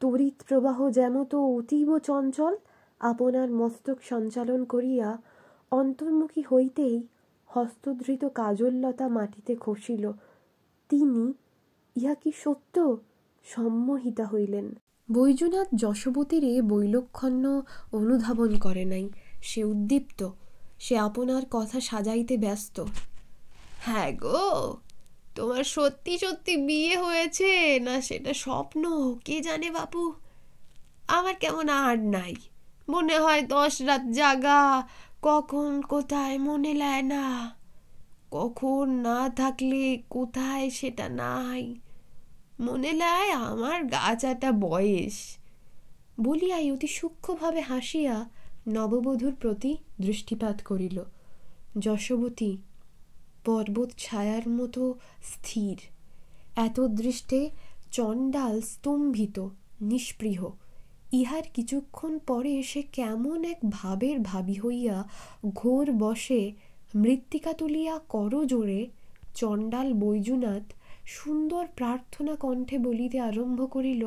তড়িৎ প্রবাহ যেমতো অতীব চঞ্চল আপনার মস্তক সঞ্চালন করিয়া অন্তর্মুখী হইতেই হস্তধৃত কাজল্যতা মাটিতে খসিল তিনি ইহা কি সত্য সম্মোহিতা হইলেন বৈজনাথ যশবতীরে বৈলক্ষণ্য অনুধাবন করে নাই সে উদ্দীপ্ত সে আপনার কথা সাজাইতে ব্যস্ত হ্যাঁ গো তোমার সত্যি সত্যি বিয়ে হয়েছে না সেটা স্বপ্ন কে জানে বাপু আমার কেমন আর নাই মনে হয় দশ রাত জাগা কখন কোথায় মনে লায় না কখন না থাকলে কোথায় সেটা নাই মনে লায় আমার গাছাটা বয়স বলিয়াই অতি সূক্ষ্মভাবে হাসিয়া নববধূর প্রতি দৃষ্টিপাত করিল যশবতী পর্বত ছায়ার মতো স্থির এত দৃষ্টে চণ্ডাল স্তম্ভিত নিষ্পৃহ ইহার কিছুক্ষণ পরে সে কেমন এক ভাবের ভাবি হইয়া ঘোর বসে মৃত্তিকা তুলিয়া করজোড়ে চণ্ডাল বৈজুনাথ সুন্দর প্রার্থনা কণ্ঠে বলিতে আরম্ভ করিল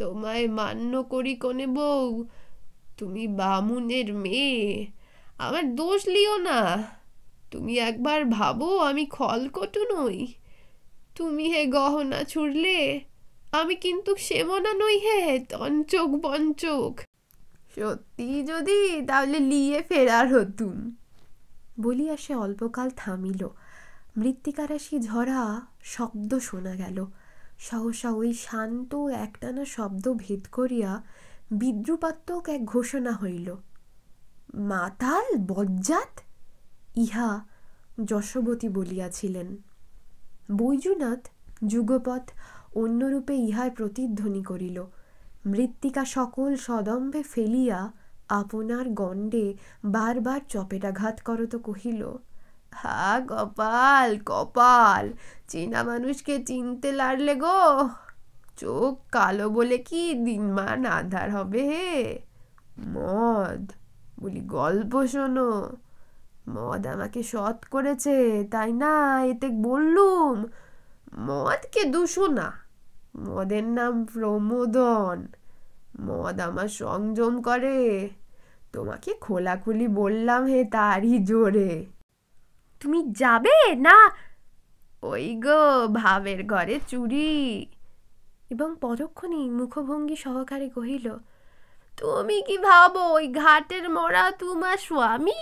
তোমায় মান্য করি কনে বউ তুমি বামুনের মেয়ে আমার দোষ লিও না তুমি একবার ভাবো আমি খলকটু নই তুমি হে গহনা ছুড়লে আমি কিন্তু সেমনা নই হে তঞ্চক বঞ্চক সত্যি যদি তাহলে লিয়ে ফেরার হতুম বলিয়া সে অল্পকাল থামিল মৃত্তিকা ঝরা শব্দ শোনা গেল সহসা ওই শান্ত একটানা শব্দ ভেদ করিয়া বিদ্রুপাত্মক এক ঘোষণা হইল মাতাল বজ্জাত ইহা যশবতী বলিয়াছিলেন বৈজুনাথ যুগপথ অন্যরূপে ইহার প্রতিধ্বনি করিল মৃত্তিকা সকল সদম্ভে ফেলিয়া আপনার গণ্ডে বারবার চপেটাঘাত করত কহিল হা হ্যাঁ, কপাল কপাল চেনা মানুষকে চিনতে লারলে গো চোখ কালো বলে কি দিনমান আধার হবে হে মদ বলি গল্প শোনো মদ আমাকে সৎ করেছে তাই না এতে বললুম মদকে দুশো না মদের নাম প্রমোদন মদ আমার সংযম করে তোমাকে খোলাখুলি বললাম হে তারই জোরে তুমি যাবে না ওই গো ভাবের ঘরে চুরি এবং পরক্ষণেই মুখভঙ্গি সহকারে কহিল তুমি কি ভাবো ওই ঘাটের মরা তোমার স্বামী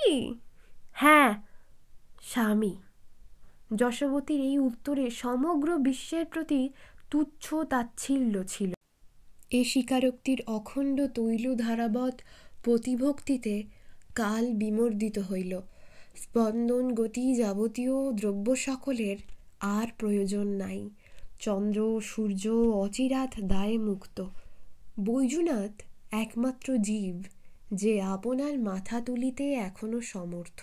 হ্যাঁ স্বামী যশবতীর এই উত্তরে সমগ্র বিশ্বের প্রতি তুচ্ছ তাচ্ছিল্য ছিল এ স্বীকারোক্তির অখণ্ড তৈল ধারাবৎ প্রতিভক্তিতে কাল বিমর্দিত হইল স্পন্দন গতি যাবতীয় দ্রব্য সকলের আর প্রয়োজন নাই চন্দ্র সূর্য অচিরাত দায়ে মুক্ত বৈজুনাথ একমাত্র জীব যে আপনার মাথা তুলিতে এখনো সমর্থ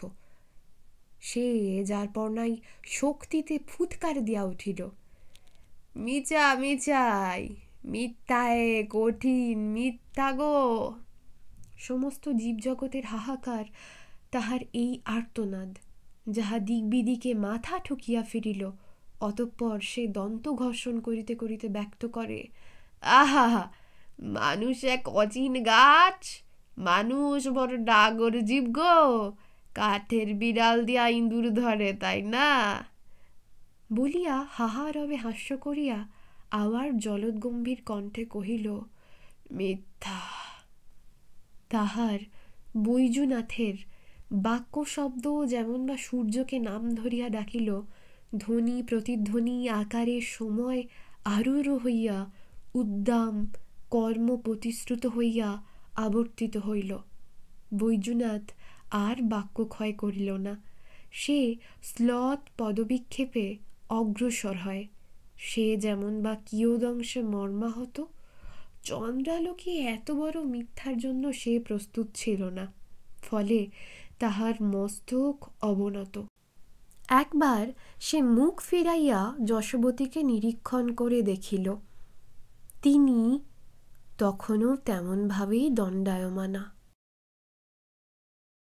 সে যার নাই শক্তিতে ফুৎকার দিয়া উঠিল মিচা মিচাই মিথ্যায় কঠিন মিথ্যা গো সমস্ত জীবজগতের হাহাকার তাহার এই আর্তনাদ যাহা দিকবিদিকে মাথা ঠুকিয়া ফিরিল অতঃপর সে দন্ত ঘর্ষণ করিতে করিতে ব্যক্ত করে আহা মানুষ এক অচিন গাছ মানুষ বড় ডাগর জীব গো কাঠের বিড়াল দিয়া ইন্দুর ধরে তাই না বলিয়া হাহা রবে হাস্য করিয়া আবার জলদগম্ভীর কণ্ঠে কহিল মিথ্যা তাহার বৈজুনাথের বাক্য শব্দ যেমন বা সূর্যকে নাম ধরিয়া ডাকিল ধ্বনি প্রতিধ্বনি আকারে সময় আরূঢ় হইয়া উদ্দাম কর্ম প্রতিশ্রুত হইয়া আবর্তিত হইল বৈজুনাথ আর বাক্য ক্ষয় করিল না সে শ্লত পদবিক্ষেপে অগ্রসর হয় সে যেমন বা কিয়দংশে মর্মাহত চন্দ্রালোকে এত বড় মিথ্যার জন্য সে প্রস্তুত ছিল না ফলে তাহার মস্তক অবনত একবার সে মুখ ফিরাইয়া যশবতীকে নিরীক্ষণ করে দেখিল তিনি তখনও তেমনভাবেই দণ্ডায়মানা